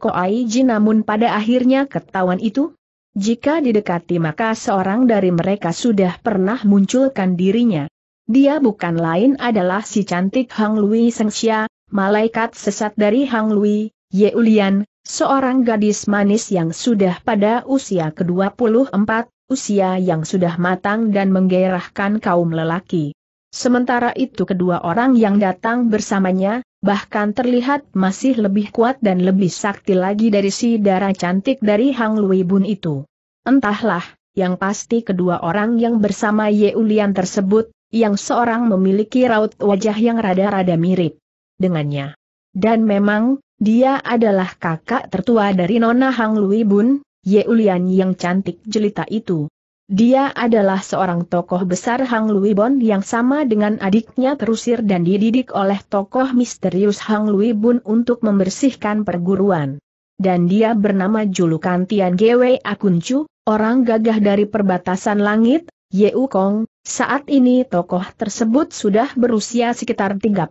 Jin? namun pada akhirnya ketahuan itu? Jika didekati maka seorang dari mereka sudah pernah munculkan dirinya. Dia bukan lain adalah si cantik Hang Lui Sengxia, malaikat sesat dari Hang Lui, Ulian, Seorang gadis manis yang sudah pada usia ke-24, usia yang sudah matang dan menggairahkan kaum lelaki. Sementara itu kedua orang yang datang bersamanya, bahkan terlihat masih lebih kuat dan lebih sakti lagi dari si darah cantik dari Hang Lui Bun itu. Entahlah, yang pasti kedua orang yang bersama Ye Ulian tersebut, yang seorang memiliki raut wajah yang rada-rada mirip dengannya. Dan memang, dia adalah kakak tertua dari Nona Hang Lui Bun, Ye Ulian yang cantik jelita itu. Dia adalah seorang tokoh besar Hang Lui Bun yang sama dengan adiknya terusir dan dididik oleh tokoh misterius Hang Lui Bun untuk membersihkan perguruan. Dan dia bernama julukan Tian Gwe Akuncu, orang gagah dari perbatasan langit, Ye Kong. Saat ini tokoh tersebut sudah berusia sekitar 35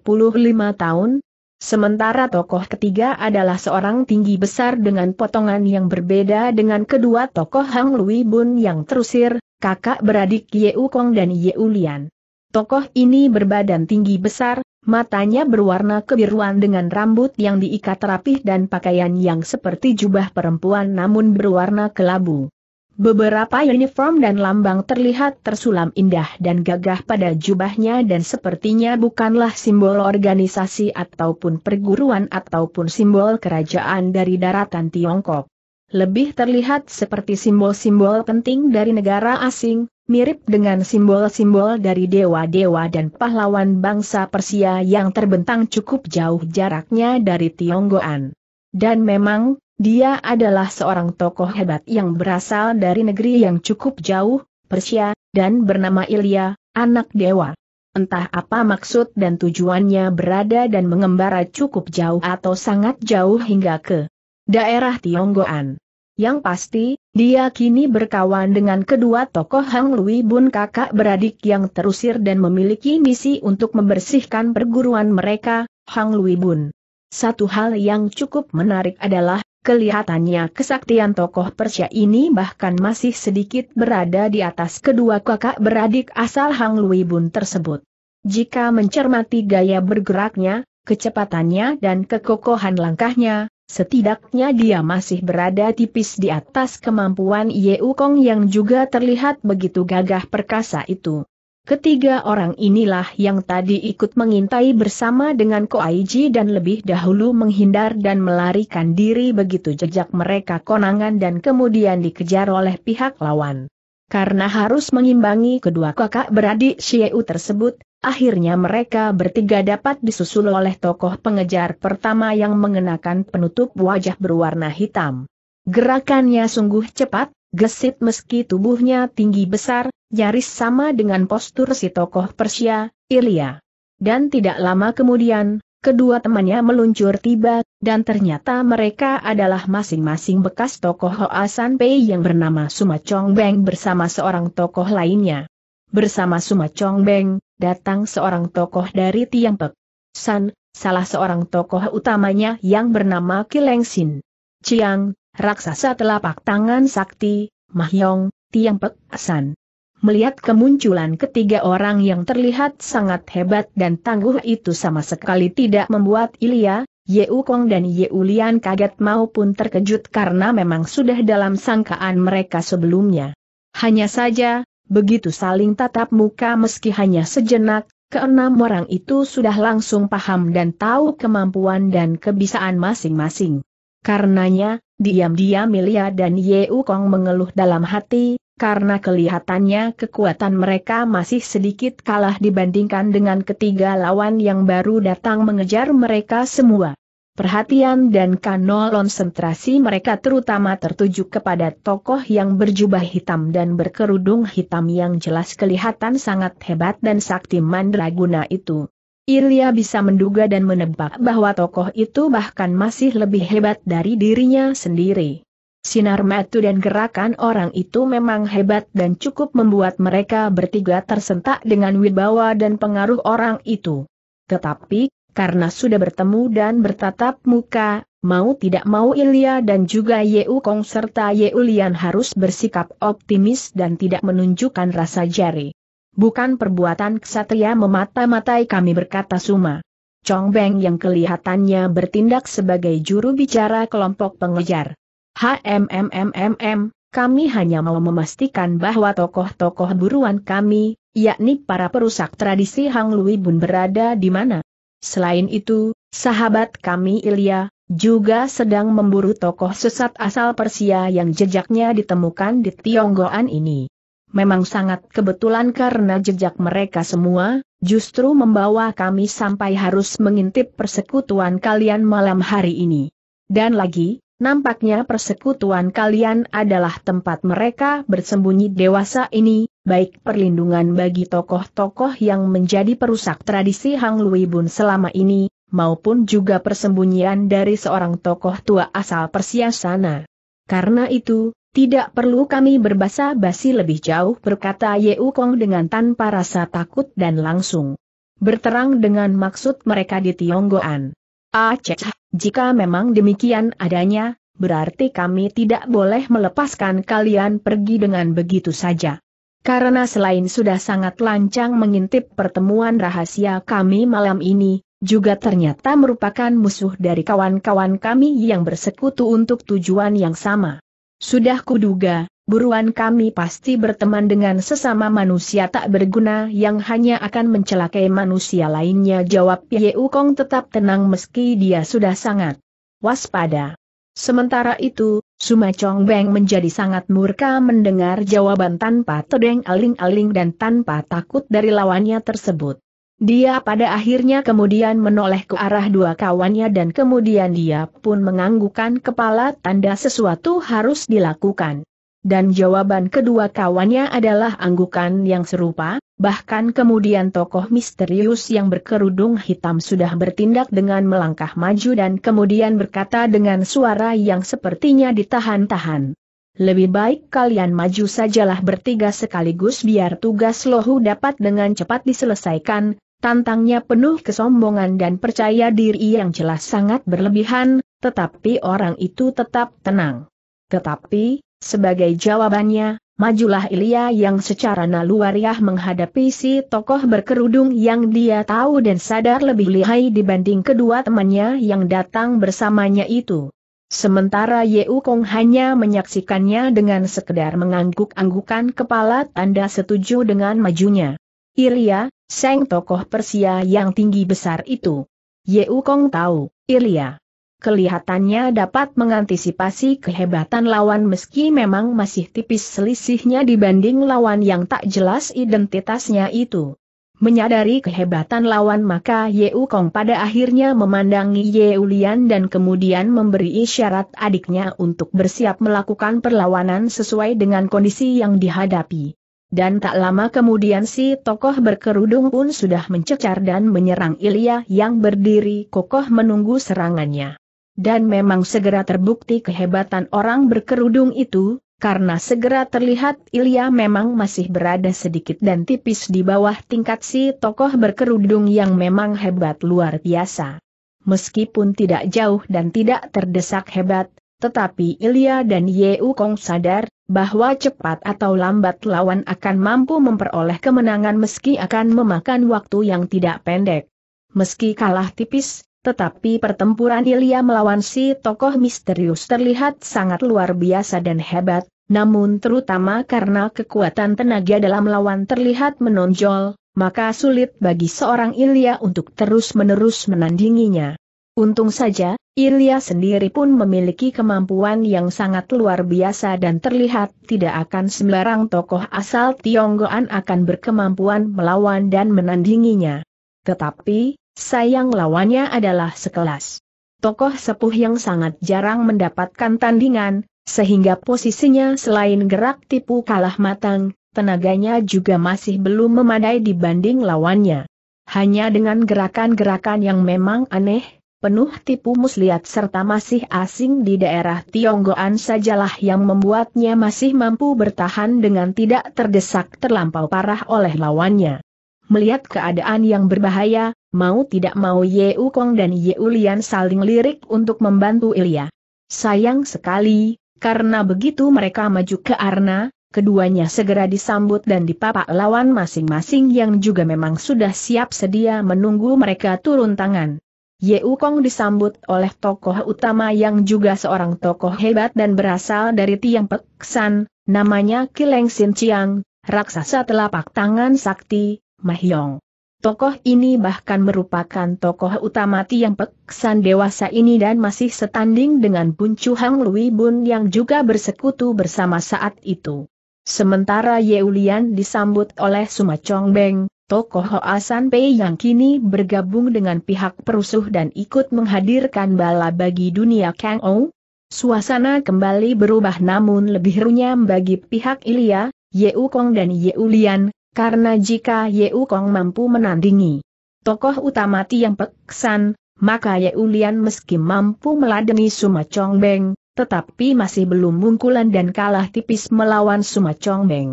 tahun, Sementara tokoh ketiga adalah seorang tinggi besar dengan potongan yang berbeda dengan kedua tokoh Hang Lui Bun yang terusir, kakak beradik Ye U Kong dan Ye Lian. Tokoh ini berbadan tinggi besar, matanya berwarna kebiruan dengan rambut yang diikat rapih dan pakaian yang seperti jubah perempuan namun berwarna kelabu. Beberapa uniform dan lambang terlihat tersulam indah dan gagah pada jubahnya dan sepertinya bukanlah simbol organisasi ataupun perguruan ataupun simbol kerajaan dari daratan Tiongkok. Lebih terlihat seperti simbol-simbol penting dari negara asing, mirip dengan simbol-simbol dari dewa-dewa dan pahlawan bangsa Persia yang terbentang cukup jauh jaraknya dari Tionggoan. Dan memang, dia adalah seorang tokoh hebat yang berasal dari negeri yang cukup jauh, Persia, dan bernama Ilya, anak dewa. Entah apa maksud dan tujuannya berada dan mengembara cukup jauh atau sangat jauh hingga ke daerah Tionggoan. Yang pasti, dia kini berkawan dengan kedua tokoh Hang Lui Bun kakak beradik yang terusir dan memiliki misi untuk membersihkan perguruan mereka, Hang Lui Bun. Satu hal yang cukup menarik adalah, Kelihatannya kesaktian tokoh Persia ini bahkan masih sedikit berada di atas kedua kakak beradik asal Hang Lui Bun tersebut. Jika mencermati gaya bergeraknya, kecepatannya dan kekokohan langkahnya, setidaknya dia masih berada tipis di atas kemampuan Ye Kong yang juga terlihat begitu gagah perkasa itu. Ketiga orang inilah yang tadi ikut mengintai bersama dengan Ko Koaiji dan lebih dahulu menghindar dan melarikan diri begitu jejak mereka konangan dan kemudian dikejar oleh pihak lawan. Karena harus mengimbangi kedua kakak beradik Xieu tersebut, akhirnya mereka bertiga dapat disusul oleh tokoh pengejar pertama yang mengenakan penutup wajah berwarna hitam. Gerakannya sungguh cepat, Gesit meski tubuhnya tinggi besar, nyaris sama dengan postur si tokoh Persia, Ilya. Dan tidak lama kemudian, kedua temannya meluncur tiba, dan ternyata mereka adalah masing-masing bekas tokoh Hoa Pei yang bernama Suma Chong Beng bersama seorang tokoh lainnya. Bersama Suma Chong Beng, datang seorang tokoh dari Tiang Pek. San, salah seorang tokoh utamanya yang bernama Kileng Sin. Chiang, raksasa telapak tangan sakti, Mahyong, Tiang Pek Asan. Melihat kemunculan ketiga orang yang terlihat sangat hebat dan tangguh itu sama sekali tidak membuat Ilya, Yeu Kong dan Yeu Lian kaget maupun terkejut karena memang sudah dalam sangkaan mereka sebelumnya. Hanya saja, begitu saling tatap muka meski hanya sejenak, keenam orang itu sudah langsung paham dan tahu kemampuan dan kebisaan masing-masing. Karenanya, Diam-diam Milia dan Ye Kong mengeluh dalam hati, karena kelihatannya kekuatan mereka masih sedikit kalah dibandingkan dengan ketiga lawan yang baru datang mengejar mereka semua. Perhatian dan konsentrasi mereka terutama tertuju kepada tokoh yang berjubah hitam dan berkerudung hitam yang jelas kelihatan sangat hebat dan sakti mandraguna itu. Ilya bisa menduga dan menebak bahwa tokoh itu bahkan masih lebih hebat dari dirinya sendiri. Sinar metu dan gerakan orang itu memang hebat dan cukup membuat mereka bertiga tersentak dengan wibawa dan pengaruh orang itu. Tetapi, karena sudah bertemu dan bertatap muka, mau tidak mau Ilya dan juga Yeu Kong serta Yeu Lian harus bersikap optimis dan tidak menunjukkan rasa jari bukan perbuatan ksatria memata-matai kami berkata Suma. Chong Beng yang kelihatannya bertindak sebagai juru bicara kelompok pengejar. HMMMMM, kami hanya mau memastikan bahwa tokoh-tokoh buruan kami, yakni para perusak tradisi Hang Lui Bun berada di mana. Selain itu, sahabat kami Ilya, juga sedang memburu tokoh sesat asal Persia yang jejaknya ditemukan di Tionggoan ini memang sangat kebetulan karena jejak mereka semua, justru membawa kami sampai harus mengintip persekutuan kalian malam hari ini. Dan lagi, nampaknya persekutuan kalian adalah tempat mereka bersembunyi dewasa ini, baik perlindungan bagi tokoh-tokoh yang menjadi perusak tradisi Hang Lui Bun selama ini, maupun juga persembunyian dari seorang tokoh tua asal Persia sana. Karena itu, tidak perlu kami berbahasa basi lebih jauh berkata Yeu Kong dengan tanpa rasa takut dan langsung. Berterang dengan maksud mereka di Tionggoan. Aceh, ah, jika memang demikian adanya, berarti kami tidak boleh melepaskan kalian pergi dengan begitu saja. Karena selain sudah sangat lancang mengintip pertemuan rahasia kami malam ini, juga ternyata merupakan musuh dari kawan-kawan kami yang bersekutu untuk tujuan yang sama. Sudah kuduga, buruan kami pasti berteman dengan sesama manusia tak berguna yang hanya akan mencelakai manusia lainnya jawab Ye Kong tetap tenang meski dia sudah sangat waspada. Sementara itu, Suma Chong Beng menjadi sangat murka mendengar jawaban tanpa tedeng aling-aling dan tanpa takut dari lawannya tersebut. Dia pada akhirnya kemudian menoleh ke arah dua kawannya dan kemudian dia pun menganggukkan kepala tanda sesuatu harus dilakukan. Dan jawaban kedua kawannya adalah anggukan yang serupa, bahkan kemudian tokoh misterius yang berkerudung hitam sudah bertindak dengan melangkah maju dan kemudian berkata dengan suara yang sepertinya ditahan-tahan. Lebih baik kalian maju sajalah bertiga sekaligus biar tugas lohu dapat dengan cepat diselesaikan, Tantangnya penuh kesombongan dan percaya diri yang jelas sangat berlebihan, tetapi orang itu tetap tenang. Tetapi, sebagai jawabannya, majulah Ilya yang secara naluariah menghadapi si tokoh berkerudung yang dia tahu dan sadar lebih lihai dibanding kedua temannya yang datang bersamanya itu. Sementara Yeu Kong hanya menyaksikannya dengan sekedar mengangguk-anggukan kepala tanda setuju dengan majunya. Ilya, Seng tokoh Persia yang tinggi besar itu. Ye Kong tahu, Ilya. Kelihatannya dapat mengantisipasi kehebatan lawan meski memang masih tipis selisihnya dibanding lawan yang tak jelas identitasnya itu. Menyadari kehebatan lawan maka Ye Kong pada akhirnya memandangi Ye Ulian dan kemudian memberi isyarat adiknya untuk bersiap melakukan perlawanan sesuai dengan kondisi yang dihadapi. Dan tak lama kemudian si tokoh berkerudung pun sudah mencecar dan menyerang Ilya yang berdiri kokoh menunggu serangannya. Dan memang segera terbukti kehebatan orang berkerudung itu, karena segera terlihat Ilya memang masih berada sedikit dan tipis di bawah tingkat si tokoh berkerudung yang memang hebat luar biasa. Meskipun tidak jauh dan tidak terdesak hebat, tetapi Ilya dan Yeu Kong sadar, bahwa cepat atau lambat lawan akan mampu memperoleh kemenangan meski akan memakan waktu yang tidak pendek. Meski kalah tipis, tetapi pertempuran Ilya melawan si tokoh misterius terlihat sangat luar biasa dan hebat, namun terutama karena kekuatan tenaga dalam lawan terlihat menonjol, maka sulit bagi seorang Ilya untuk terus-menerus menandinginya. Untung saja, Ilya sendiri pun memiliki kemampuan yang sangat luar biasa dan terlihat tidak akan sembarang tokoh asal Tionggoan akan berkemampuan melawan dan menandinginya. Tetapi, sayang lawannya adalah sekelas tokoh sepuh yang sangat jarang mendapatkan tandingan, sehingga posisinya selain gerak tipu kalah matang, tenaganya juga masih belum memadai dibanding lawannya. Hanya dengan gerakan-gerakan yang memang aneh, penuh tipu muslihat serta masih asing di daerah Tionggoan sajalah yang membuatnya masih mampu bertahan dengan tidak terdesak terlampau parah oleh lawannya. Melihat keadaan yang berbahaya, mau tidak mau Ye Ukong dan Ye Lian saling lirik untuk membantu Ilya. Sayang sekali, karena begitu mereka maju ke Arna, keduanya segera disambut dan dipapak lawan masing-masing yang juga memang sudah siap sedia menunggu mereka turun tangan. Yeu Kong disambut oleh tokoh utama yang juga seorang tokoh hebat dan berasal dari Tiang Peksan, namanya Kileng Sin Chiang, raksasa telapak tangan sakti, Mahyong. Tokoh ini bahkan merupakan tokoh utama Tiang Peksan dewasa ini dan masih setanding dengan Bun Chu Hang Lui Bun yang juga bersekutu bersama saat itu. Sementara Yeulian disambut oleh Suma Chong Beng, tokoh Hoasan Pei yang kini bergabung dengan pihak perusuh dan ikut menghadirkan bala bagi dunia Kang Ou? Suasana kembali berubah namun lebih runyam bagi pihak Ilya, Ye Kong dan Ye Ulian, karena jika Ye Kong mampu menandingi tokoh utama Tiang Peksan, maka Ye Ulian meski mampu meladeni Suma Chong Beng, tetapi masih belum mungkulan dan kalah tipis melawan Suma Chong Beng.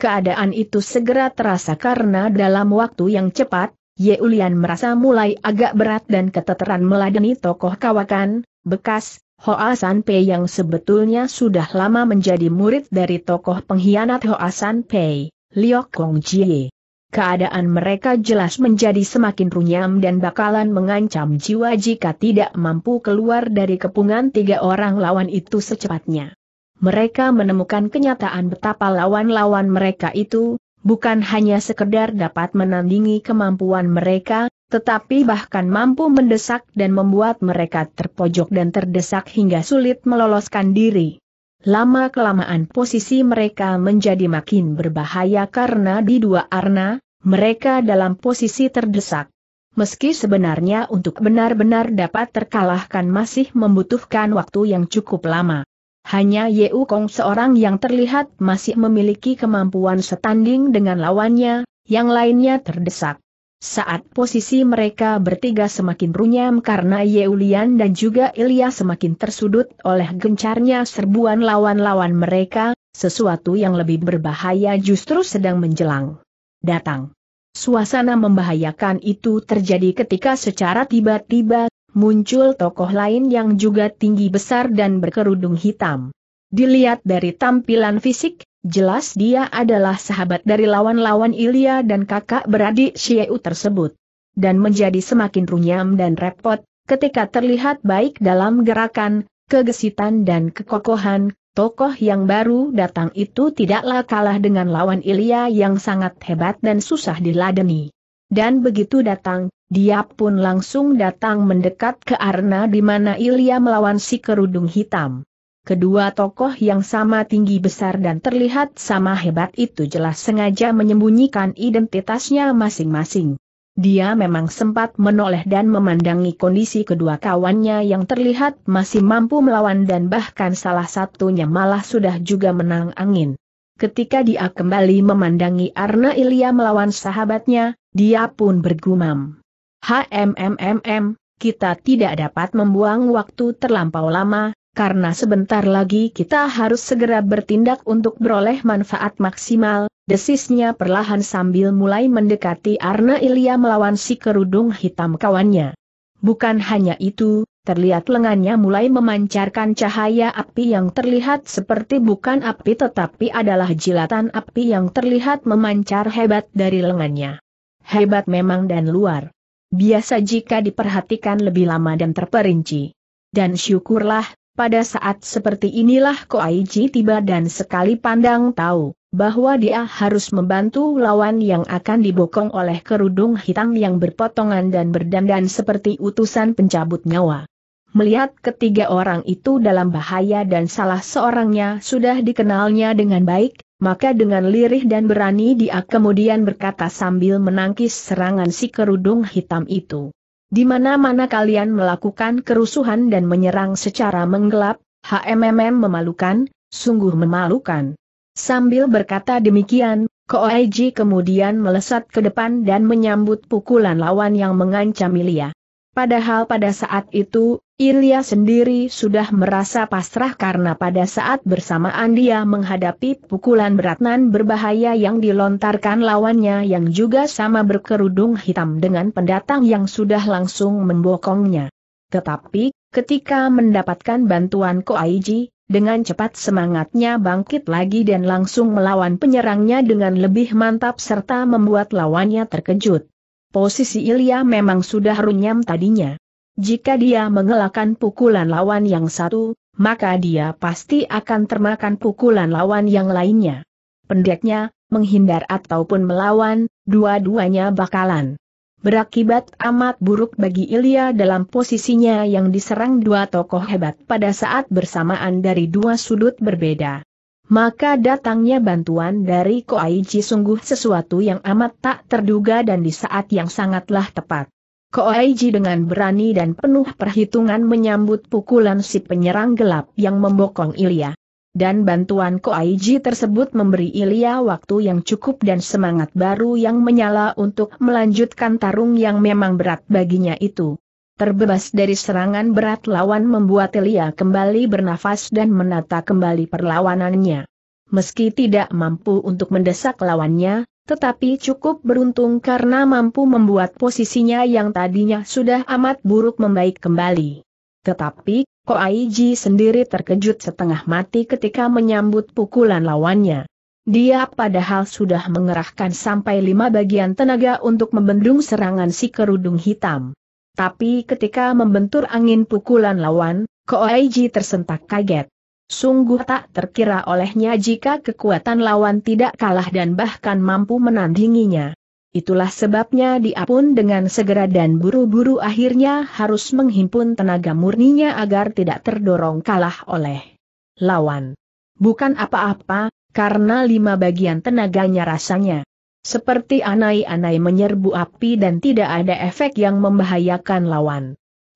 Keadaan itu segera terasa karena dalam waktu yang cepat, Ulian merasa mulai agak berat dan keteteran meladeni tokoh kawakan, bekas, Hoa San Pei yang sebetulnya sudah lama menjadi murid dari tokoh pengkhianat Hoa San Pei, Liu Kong Jie. Keadaan mereka jelas menjadi semakin runyam dan bakalan mengancam jiwa jika tidak mampu keluar dari kepungan tiga orang lawan itu secepatnya mereka menemukan kenyataan betapa lawan-lawan mereka itu, bukan hanya sekedar dapat menandingi kemampuan mereka, tetapi bahkan mampu mendesak dan membuat mereka terpojok dan terdesak hingga sulit meloloskan diri. Lama-kelamaan posisi mereka menjadi makin berbahaya karena di dua arna, mereka dalam posisi terdesak. Meski sebenarnya untuk benar-benar dapat terkalahkan masih membutuhkan waktu yang cukup lama. Hanya Yeu Kong seorang yang terlihat masih memiliki kemampuan setanding dengan lawannya, yang lainnya terdesak. Saat posisi mereka bertiga semakin runyam karena Yeulian dan juga Ilya semakin tersudut oleh gencarnya serbuan lawan-lawan mereka, sesuatu yang lebih berbahaya justru sedang menjelang. Datang. Suasana membahayakan itu terjadi ketika secara tiba-tiba, muncul tokoh lain yang juga tinggi besar dan berkerudung hitam. Dilihat dari tampilan fisik, jelas dia adalah sahabat dari lawan-lawan Ilya dan kakak beradik Xieu tersebut. Dan menjadi semakin runyam dan repot, ketika terlihat baik dalam gerakan, kegesitan dan kekokohan, tokoh yang baru datang itu tidaklah kalah dengan lawan Ilya yang sangat hebat dan susah diladeni dan begitu datang, dia pun langsung datang mendekat ke arena di mana Ilya melawan si kerudung hitam. Kedua tokoh yang sama tinggi besar dan terlihat sama hebat itu jelas sengaja menyembunyikan identitasnya masing-masing. Dia memang sempat menoleh dan memandangi kondisi kedua kawannya yang terlihat masih mampu melawan dan bahkan salah satunya malah sudah juga menang angin. Ketika dia kembali memandangi Arna Ilya melawan sahabatnya, dia pun bergumam. HMMMM, kita tidak dapat membuang waktu terlampau lama, karena sebentar lagi kita harus segera bertindak untuk beroleh manfaat maksimal, desisnya perlahan sambil mulai mendekati Arna Ilya melawan si kerudung hitam kawannya. Bukan hanya itu, terlihat lengannya mulai memancarkan cahaya api yang terlihat seperti bukan api tetapi adalah jilatan api yang terlihat memancar hebat dari lengannya. Hebat memang dan luar. Biasa jika diperhatikan lebih lama dan terperinci. Dan syukurlah, pada saat seperti inilah Ko Aiji tiba dan sekali pandang tahu, bahwa dia harus membantu lawan yang akan dibokong oleh kerudung hitam yang berpotongan dan berdandan seperti utusan pencabut nyawa. Melihat ketiga orang itu dalam bahaya dan salah seorangnya sudah dikenalnya dengan baik, maka dengan lirih dan berani dia kemudian berkata sambil menangkis serangan si kerudung hitam itu. Di mana-mana kalian melakukan kerusuhan dan menyerang secara menggelap, HMMM memalukan, sungguh memalukan. Sambil berkata demikian, Koaiji kemudian melesat ke depan dan menyambut pukulan lawan yang mengancam Ilya. Padahal pada saat itu, Ilya sendiri sudah merasa pasrah karena pada saat bersamaan dia menghadapi pukulan berat nan berbahaya yang dilontarkan lawannya yang juga sama berkerudung hitam dengan pendatang yang sudah langsung membokongnya. Tetapi, ketika mendapatkan bantuan Koaiji, dengan cepat semangatnya bangkit lagi dan langsung melawan penyerangnya dengan lebih mantap serta membuat lawannya terkejut. Posisi Ilya memang sudah runyam tadinya. Jika dia mengelakkan pukulan lawan yang satu, maka dia pasti akan termakan pukulan lawan yang lainnya. Pendeknya, menghindar ataupun melawan, dua-duanya bakalan berakibat amat buruk bagi Ilya dalam posisinya yang diserang dua tokoh hebat pada saat bersamaan dari dua sudut berbeda maka datangnya bantuan dari Koaiji sungguh sesuatu yang amat tak terduga dan di saat yang sangatlah tepat. Koaiji dengan berani dan penuh perhitungan menyambut pukulan si penyerang gelap yang membokong Ilya. Dan bantuan Koaiji tersebut memberi Ilya waktu yang cukup dan semangat baru yang menyala untuk melanjutkan tarung yang memang berat baginya itu. Terbebas dari serangan berat lawan membuat Elia kembali bernafas dan menata kembali perlawanannya. Meski tidak mampu untuk mendesak lawannya, tetapi cukup beruntung karena mampu membuat posisinya yang tadinya sudah amat buruk membaik kembali. Tetapi, Ko Koaiji sendiri terkejut setengah mati ketika menyambut pukulan lawannya. Dia padahal sudah mengerahkan sampai lima bagian tenaga untuk membendung serangan si kerudung hitam. Tapi ketika membentur angin pukulan lawan, Koaiji tersentak kaget. Sungguh tak terkira olehnya jika kekuatan lawan tidak kalah dan bahkan mampu menandinginya. Itulah sebabnya dia pun dengan segera dan buru-buru akhirnya harus menghimpun tenaga murninya agar tidak terdorong kalah oleh lawan. Bukan apa-apa, karena lima bagian tenaganya rasanya seperti anai-anai menyerbu api dan tidak ada efek yang membahayakan lawan.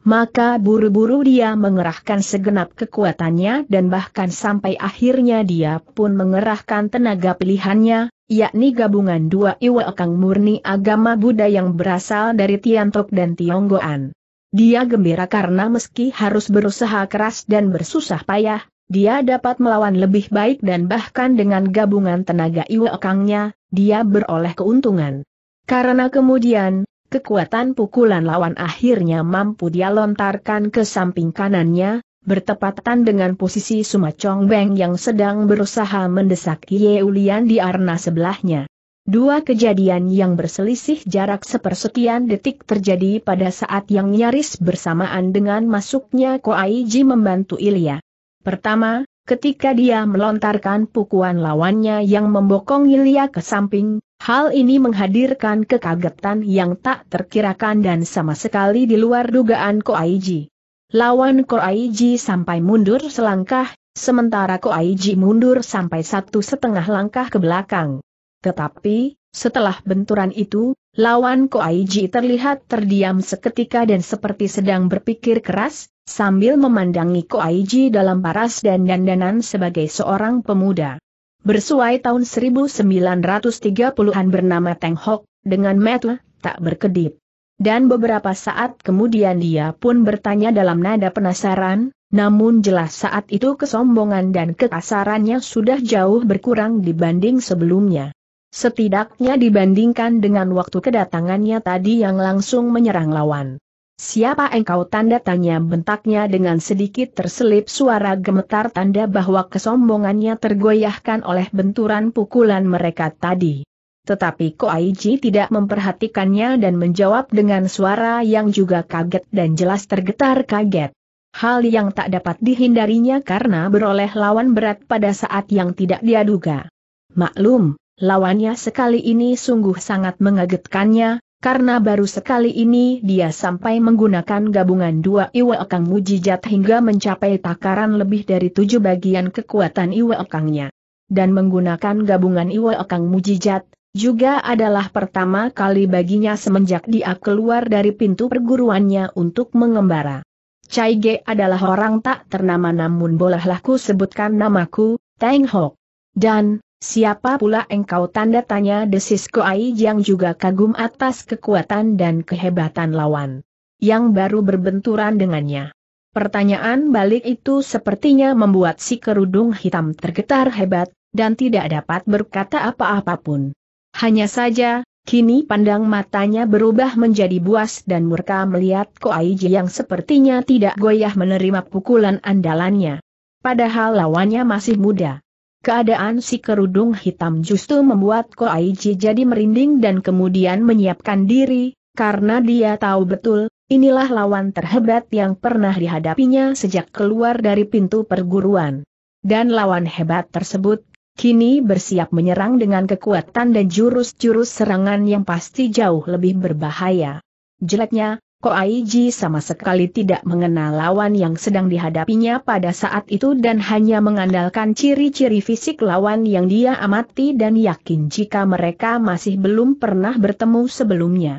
Maka buru-buru dia mengerahkan segenap kekuatannya dan bahkan sampai akhirnya dia pun mengerahkan tenaga pilihannya, yakni gabungan dua iwa kang murni agama Buddha yang berasal dari Tiantok dan Tionggoan. Dia gembira karena meski harus berusaha keras dan bersusah payah, dia dapat melawan lebih baik dan bahkan dengan gabungan tenaga iwa kangnya, dia beroleh keuntungan. Karena kemudian, kekuatan pukulan lawan akhirnya mampu dia lontarkan ke samping kanannya, bertepatan dengan posisi Sumacong Beng yang sedang berusaha mendesak Ye Ulian di arna sebelahnya. Dua kejadian yang berselisih jarak sepersekian detik terjadi pada saat yang nyaris bersamaan dengan masuknya Ko Koaiji membantu Ilya. Pertama, Ketika dia melontarkan pukulan lawannya yang membokong Ilya ke samping, hal ini menghadirkan kekagetan yang tak terkirakan dan sama sekali di luar dugaan Ko Aiji. Lawan Ko Aiji sampai mundur selangkah, sementara Ko Aiji mundur sampai satu setengah langkah ke belakang. Tetapi, setelah benturan itu, lawan Ko Aiji terlihat terdiam seketika dan seperti sedang berpikir keras, sambil memandangi Ko Aiji dalam paras dan dandanan sebagai seorang pemuda. Bersuai tahun 1930-an bernama Teng Hok, dengan metu, tak berkedip. Dan beberapa saat kemudian dia pun bertanya dalam nada penasaran, namun jelas saat itu kesombongan dan kekasarannya sudah jauh berkurang dibanding sebelumnya. Setidaknya dibandingkan dengan waktu kedatangannya tadi yang langsung menyerang lawan. Siapa engkau tanda tanya bentaknya dengan sedikit terselip suara gemetar tanda bahwa kesombongannya tergoyahkan oleh benturan pukulan mereka tadi. Tetapi Ko Koaiji tidak memperhatikannya dan menjawab dengan suara yang juga kaget dan jelas tergetar kaget. Hal yang tak dapat dihindarinya karena beroleh lawan berat pada saat yang tidak diaduga. Maklum, lawannya sekali ini sungguh sangat mengagetkannya, karena baru sekali ini dia sampai menggunakan gabungan dua Iwa akang mujijat hingga mencapai takaran lebih dari tujuh bagian kekuatan Iwa akangnya, Dan menggunakan gabungan Iwa akang mujijat, juga adalah pertama kali baginya semenjak dia keluar dari pintu perguruannya untuk mengembara. Chai Ge adalah orang tak ternama namun bolehlah ku sebutkan namaku, Teng Hok. Dan, Siapa pula engkau tanda tanya desis Koai yang juga kagum atas kekuatan dan kehebatan lawan. Yang baru berbenturan dengannya. Pertanyaan balik itu sepertinya membuat si kerudung hitam tergetar hebat, dan tidak dapat berkata apa apapun Hanya saja, kini pandang matanya berubah menjadi buas dan murka melihat Koai yang sepertinya tidak goyah menerima pukulan andalannya. Padahal lawannya masih muda. Keadaan si kerudung hitam justru membuat Ko Aiji jadi merinding dan kemudian menyiapkan diri, karena dia tahu betul, inilah lawan terhebat yang pernah dihadapinya sejak keluar dari pintu perguruan. Dan lawan hebat tersebut, kini bersiap menyerang dengan kekuatan dan jurus-jurus serangan yang pasti jauh lebih berbahaya. Jeleknya, Ko Aiji sama sekali tidak mengenal lawan yang sedang dihadapinya pada saat itu dan hanya mengandalkan ciri-ciri fisik lawan yang dia amati dan yakin jika mereka masih belum pernah bertemu sebelumnya.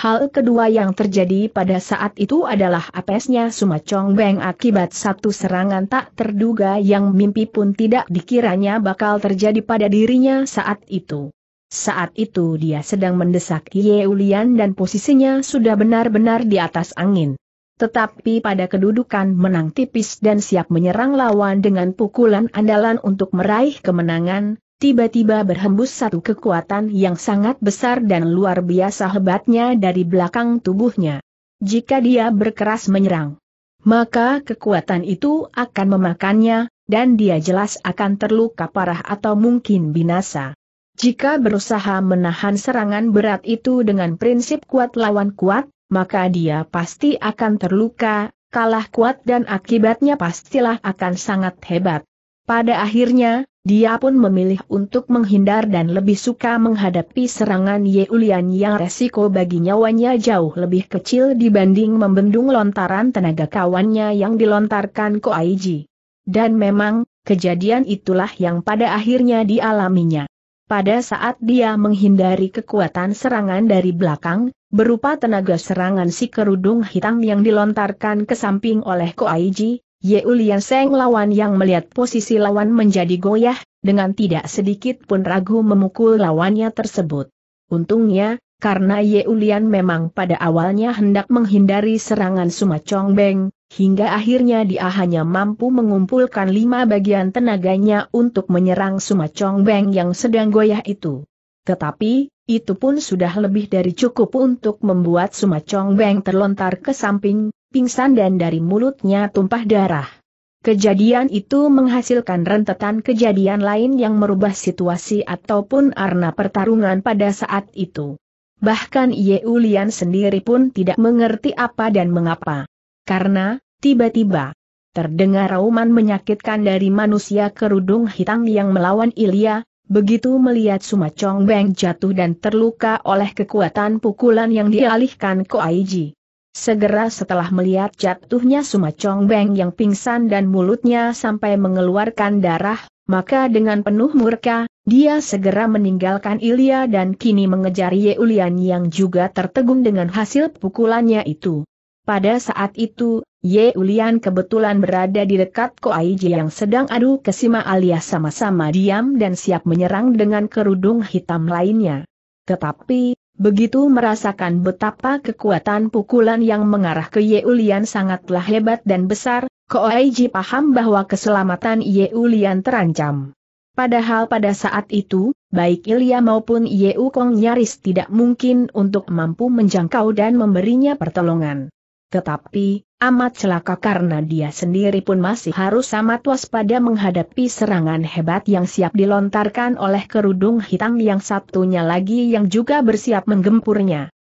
Hal kedua yang terjadi pada saat itu adalah apesnya Sumacong Beng akibat satu serangan tak terduga yang mimpi pun tidak dikiranya bakal terjadi pada dirinya saat itu. Saat itu dia sedang mendesak Yeulian dan posisinya sudah benar-benar di atas angin. Tetapi pada kedudukan menang tipis dan siap menyerang lawan dengan pukulan andalan untuk meraih kemenangan, tiba-tiba berhembus satu kekuatan yang sangat besar dan luar biasa hebatnya dari belakang tubuhnya. Jika dia berkeras menyerang, maka kekuatan itu akan memakannya, dan dia jelas akan terluka parah atau mungkin binasa. Jika berusaha menahan serangan berat itu dengan prinsip kuat lawan kuat, maka dia pasti akan terluka, kalah kuat dan akibatnya pastilah akan sangat hebat. Pada akhirnya, dia pun memilih untuk menghindar dan lebih suka menghadapi serangan Yeulian yang resiko bagi nyawanya jauh lebih kecil dibanding membendung lontaran tenaga kawannya yang dilontarkan Ko Aiji. Dan memang, kejadian itulah yang pada akhirnya dialaminya. Pada saat dia menghindari kekuatan serangan dari belakang, berupa tenaga serangan si kerudung hitam yang dilontarkan ke samping oleh Koaiji, Yeulian Seng lawan yang melihat posisi lawan menjadi goyah, dengan tidak sedikit pun ragu memukul lawannya tersebut. Untungnya, karena Yeulian memang pada awalnya hendak menghindari serangan Sumacong Beng, Hingga akhirnya dia hanya mampu mengumpulkan lima bagian tenaganya untuk menyerang Suma Beng yang sedang goyah itu. Tetapi, itu pun sudah lebih dari cukup untuk membuat Suma Beng terlontar ke samping, pingsan dan dari mulutnya tumpah darah. Kejadian itu menghasilkan rentetan kejadian lain yang merubah situasi ataupun arna pertarungan pada saat itu. Bahkan Ye Ulian sendiri pun tidak mengerti apa dan mengapa. Karena, tiba-tiba, terdengar rauman menyakitkan dari manusia kerudung hitam yang melawan Ilya, begitu melihat Sumacong Beng jatuh dan terluka oleh kekuatan pukulan yang dialihkan ke Aiji. Segera setelah melihat jatuhnya Sumacong Beng yang pingsan dan mulutnya sampai mengeluarkan darah, maka dengan penuh murka, dia segera meninggalkan Ilya dan kini mengejar Yeulian yang juga tertegun dengan hasil pukulannya itu. Pada saat itu, Ye Ulian kebetulan berada di dekat Koaiji yang sedang adu kesima alias sama-sama diam dan siap menyerang dengan kerudung hitam lainnya. Tetapi, begitu merasakan betapa kekuatan pukulan yang mengarah ke Ye Ulian sangatlah hebat dan besar, Koaiji paham bahwa keselamatan Ye Ulian terancam. Padahal pada saat itu, baik Ilya maupun Ye Kong nyaris tidak mungkin untuk mampu menjangkau dan memberinya pertolongan. Tetapi, amat celaka karena dia sendiri pun masih harus amat waspada menghadapi serangan hebat yang siap dilontarkan oleh kerudung hitam yang satunya lagi yang juga bersiap menggempurnya.